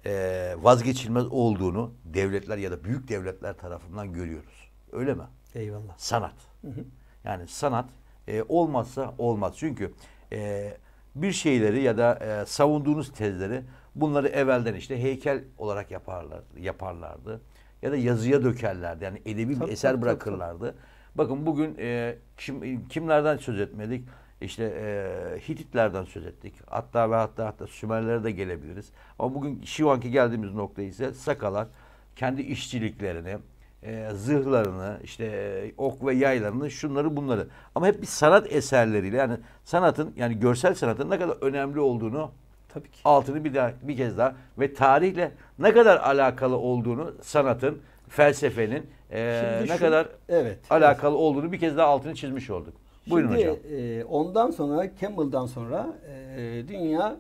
e, vazgeçilmez olduğunu devletler ya da büyük devletler tarafından görüyoruz. Öyle mi? Eyvallah. Sanat. Hı hı. Yani sanat e, olmazsa olmaz. Çünkü e, bir şeyleri ya da e, savunduğunuz tezleri bunları evvelden işte heykel olarak yaparlar, yaparlardı. Ya da yazıya dökerlerdi. Yani edebi tabii, bir eser tabii, bırakırlardı. Tabii. Bakın bugün e, kim, kimlerden söz etmedik? İşte e, Hititlerden söz ettik. Hatta ve hatta hatta Sümerlere de gelebiliriz. Ama bugün şu anki geldiğimiz nokta ise Sakalar kendi işçiliklerini, e, zırhlarını, işte ok ve yaylarını, şunları bunları. Ama hep bir sanat eserleriyle yani sanatın yani görsel sanatın ne kadar önemli olduğunu Tabii ki. altını bir daha bir kez daha ve tarihle ne kadar alakalı olduğunu sanatın, felsefenin e, ne şu, kadar evet, alakalı evet. olduğunu bir kez daha altını çizmiş olduk. Buyurun Şimdi, hocam. E, ondan sonra Campbell'dan sonra e, dünya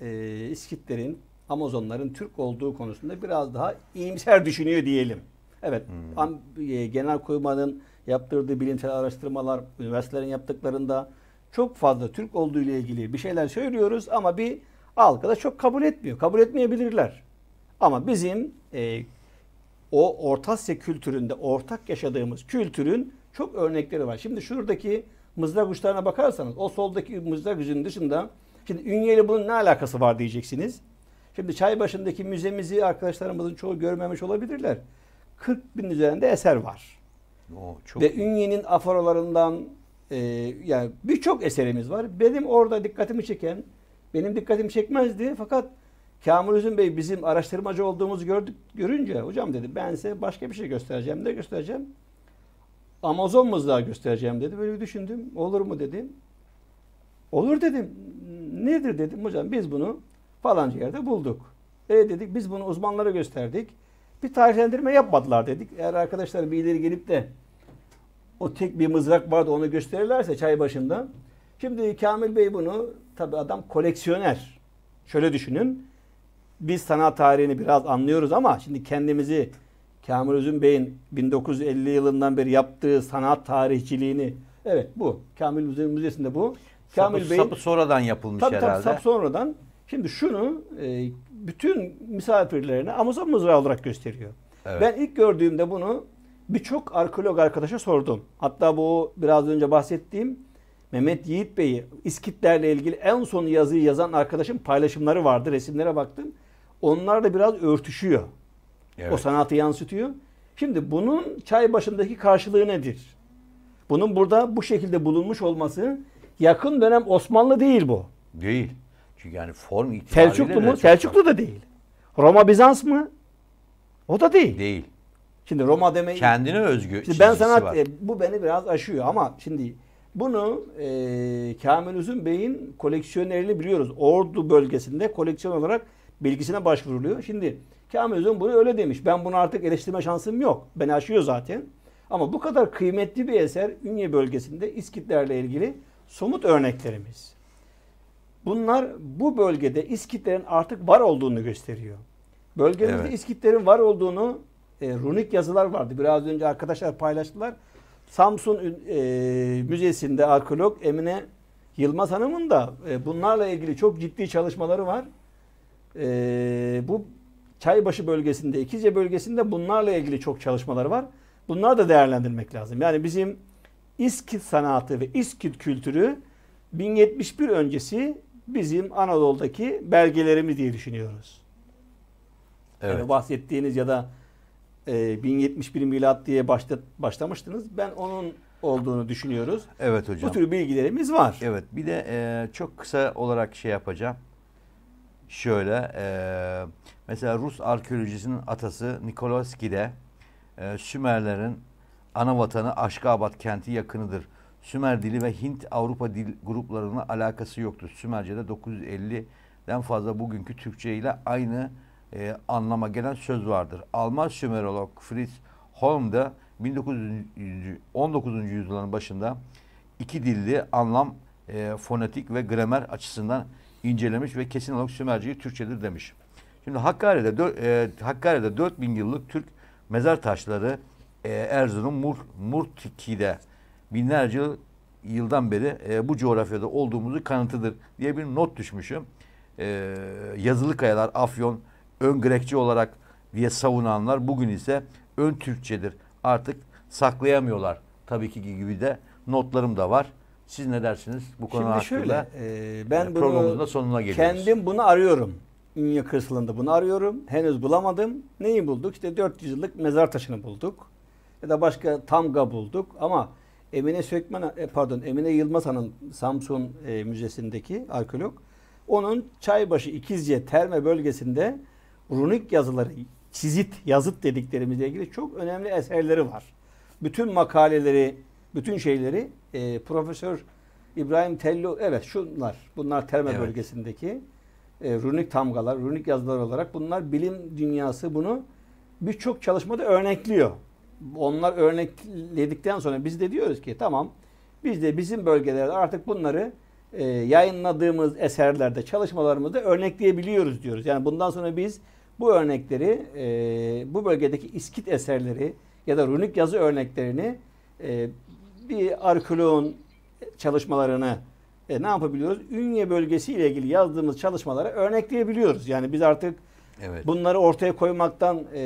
e, İskitlerin, Amazonların Türk olduğu konusunda biraz daha iyimser düşünüyor diyelim. Evet, hmm. am, e, genel kurmanın yaptırdığı bilimsel araştırmalar, üniversitelerin yaptıklarında çok fazla Türk olduğu ile ilgili bir şeyler söylüyoruz ama bir da çok kabul etmiyor. Kabul etmeyebilirler. Ama bizim e, o Orta Asya kültüründe ortak yaşadığımız kültürün çok örnekleri var. Şimdi şuradaki mızrak uçlarına bakarsanız o soldaki mızrak ucunun dışında şimdi Ünye bunun ne alakası var diyeceksiniz. Şimdi çay başındaki müzemizi arkadaşlarımızın çoğu görmemiş olabilirler. 40 bin üzerinde eser var. Oo, çok Ve iyi. Ünye'nin aforalarından e, yani birçok eserimiz var. Benim orada dikkatimi çeken, benim dikkatimi çekmezdi fakat Kamil Üzüm Bey bizim araştırmacı olduğumuzu gördük, görünce hocam dedi ben size başka bir şey göstereceğim de göstereceğim. Amazon mızrağı göstereceğim dedi. Böyle bir düşündüm. Olur mu dedim. Olur dedim. Nedir dedim. Hocam biz bunu falanca yerde bulduk. E dedik biz bunu uzmanlara gösterdik. Bir tarihlendirme yapmadılar dedik. Eğer arkadaşlar birileri gelip de o tek bir mızrak vardı onu gösterirlerse çay başında. Şimdi Kamil Bey bunu tabi adam koleksiyoner. Şöyle düşünün. Biz sanat tarihini biraz anlıyoruz ama şimdi kendimizi Kamil Özün Bey'in 1950 yılından beri yaptığı sanat tarihçiliğini evet bu. Kamil Müze Müzesi'nde bu. Sapı, Kamil Bey sapı sonradan yapılmış tabii, herhalde. Tabii sap sonradan. Şimdi şunu e, bütün misafirlerine Amazon mızrağı olarak gösteriyor. Evet. Ben ilk gördüğümde bunu birçok arkeolog arkadaşa sordum. Hatta bu biraz önce bahsettiğim Mehmet Yiğit Bey'i İskitlerle ilgili en son yazıyı yazan arkadaşım paylaşımları vardı. Resimlere baktım. Onlar da biraz örtüşüyor. Evet. O sanatı yansıtıyor. Şimdi bunun çay başındaki karşılığı nedir? Bunun burada bu şekilde bulunmuş olması yakın dönem Osmanlı değil bu. Değil. Çünkü yani form itibariyle Selçuklu mu? Selçuklu da değil. Roma Bizans mı? O da değil. Değil. Şimdi Roma demeyi kendine özgü. Şimdi ben sanat var. E, bu beni biraz aşıyor ama şimdi bunu e, Kamil Üzüm Bey'in koleksiyonerini biliyoruz. Ordu bölgesinde koleksiyon olarak bilgisine başvuruluyor. Şimdi Kamil Özün bunu öyle demiş. Ben bunu artık eleştirme şansım yok. Ben aşıyor zaten. Ama bu kadar kıymetli bir eser Ünye bölgesinde İskitlerle ilgili somut örneklerimiz. Bunlar bu bölgede İskitlerin artık var olduğunu gösteriyor. Bölgemizde evet. İskitlerin var olduğunu e, runik yazılar vardı. Biraz önce arkadaşlar paylaştılar. Samsun e, Müzesi'nde arkeolog Emine Yılmaz Hanım'ın da e, bunlarla ilgili çok ciddi çalışmaları var. E, bu Çaybaşı bölgesinde, İkizce bölgesinde bunlarla ilgili çok çalışmalar var. Bunlar da değerlendirmek lazım. Yani bizim İskit sanatı ve İskit kültürü 1071 öncesi bizim Anadolu'daki belgelerimiz diye düşünüyoruz. Evet. Yani bahsettiğiniz ya da e, 1071 milat diye başla, başlamıştınız. Ben onun olduğunu düşünüyoruz. Evet hocam. Bu tür bilgilerimiz var. Evet bir de e, çok kısa olarak şey yapacağım. Şöyle e, Mesela Rus arkeolojisinin atası Nikolovski de e, Sümerlerin ana vatanı Aşgabat kenti yakınıdır. Sümer dili ve Hint-Avrupa dil gruplarına alakası yoktur. Sümerce'de 950'den fazla bugünkü Türkçe ile aynı e, anlama gelen söz vardır. Alman Sümerolog Fritz Holm da 19. yüzyılın başında iki dilli anlam, e, fonetik ve gramer açısından incelemiş ve kesin olarak Sümerce'yi Türkçedir demiş. Şimdi Hakkari'de, e, Hakkari'de 4000 yıllık Türk mezar taşları e, Erzurum Mur, Murtiki'de binlerce yıldan beri e, bu coğrafyada olduğumuzu kanıtıdır diye bir not düşmüşüm. E, yazılı kayalar Afyon ön Grekçe olarak diye savunanlar bugün ise ön Türkçedir. Artık saklayamıyorlar tabii ki gibi de notlarım da var. Siz ne dersiniz bu konu Şimdi hakkında? Şimdi şöyle e, ben e, bunu, sonuna geliyoruz. kendim bunu arıyorum. Ünye kırsalında bunu arıyorum. Henüz bulamadım. Neyi bulduk? İşte 400 yıllık mezar taşını bulduk. Ya da başka tamga bulduk ama Emine Sökmen e, pardon Emine Yılmaz Hanım Samsun e, Müzesi'ndeki arkeolog onun Çaybaşı İkizce Terme bölgesinde runik yazıları, çizit, yazıt dediklerimizle ilgili çok önemli eserleri var. Bütün makaleleri, bütün şeyleri e, Profesör İbrahim Tello, evet şunlar, bunlar Terme evet. bölgesindeki e, runik tamgalar, runik yazılar olarak bunlar bilim dünyası bunu birçok çalışmada örnekliyor. Onlar örnekledikten sonra biz de diyoruz ki tamam biz de bizim bölgelerde artık bunları e, yayınladığımız eserlerde, çalışmalarımızda örnekleyebiliyoruz diyoruz. Yani bundan sonra biz bu örnekleri, e, bu bölgedeki iskit eserleri ya da runik yazı örneklerini e, bir arkeoloğun çalışmalarını e, ne yapabiliyoruz? Ünye bölgesi ile ilgili yazdığımız çalışmalara örnekleyebiliyoruz. Yani biz artık evet. bunları ortaya koymaktan e,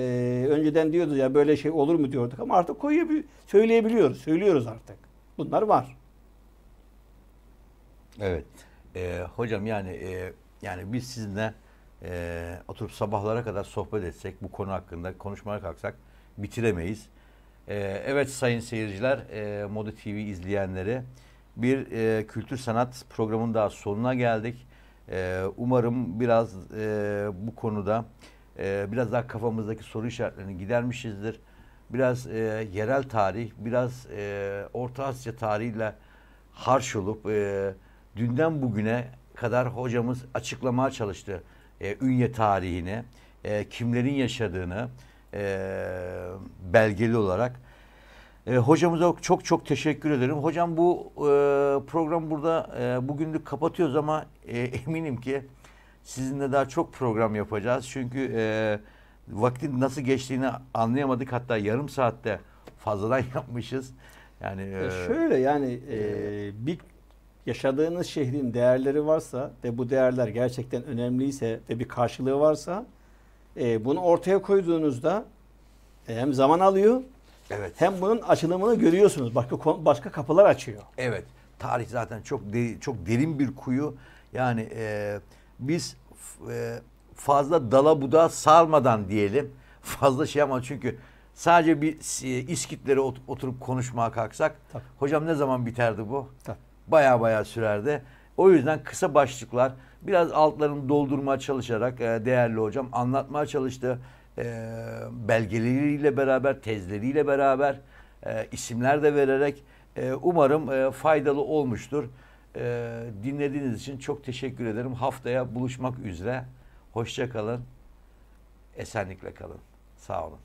önceden diyorduk ya böyle şey olur mu diyorduk ama artık koyuyor, söyleyebiliyoruz, söylüyoruz artık. Bunlar var. Evet. Ee, hocam yani e, yani biz sizinle e, oturup sabahlara kadar sohbet etsek bu konu hakkında konuşmaya kalksak bitiremeyiz. E, evet sayın seyirciler, e, Moda TV izleyenleri bir e, kültür sanat programının daha sonuna geldik. E, umarım biraz e, bu konuda e, biraz daha kafamızdaki soru işaretlerini gidermişizdir. Biraz e, yerel tarih, biraz e, Orta Asya tarihiyle harç olup e, dünden bugüne kadar hocamız açıklamaya çalıştı e, ünye tarihini, e, kimlerin yaşadığını e, belgeli olarak. E, hocamıza çok çok teşekkür ederim. Hocam bu e, program burada e, bugünlük kapatıyoruz ama e, eminim ki sizinle daha çok program yapacağız. Çünkü e, vaktin nasıl geçtiğini anlayamadık. Hatta yarım saatte fazladan yapmışız. Yani e, e, şöyle yani e, bir yaşadığınız şehrin değerleri varsa ve bu değerler gerçekten önemliyse ve bir karşılığı varsa e, bunu ortaya koyduğunuzda hem zaman alıyor Evet. Hem bunun açılımını görüyorsunuz. Başka başka kapılar açıyor. Evet. Tarih zaten çok deri, çok derin bir kuyu. Yani e, biz e, fazla dala budağa sarmadan diyelim. Fazla şey ama çünkü sadece bir e, İskitleri ot, oturup konuşmaya kalksak Tabii. hocam ne zaman biterdi bu? Tabii. Baya baya sürerdi. O yüzden kısa başlıklar biraz altlarını doldurmaya çalışarak e, değerli hocam anlatmaya çalıştı e, belgeleriyle beraber, tezleriyle beraber e, isimler de vererek e, umarım e, faydalı olmuştur. E, dinlediğiniz için çok teşekkür ederim. Haftaya buluşmak üzere. Hoşça kalın. Esenlikle kalın. Sağ olun.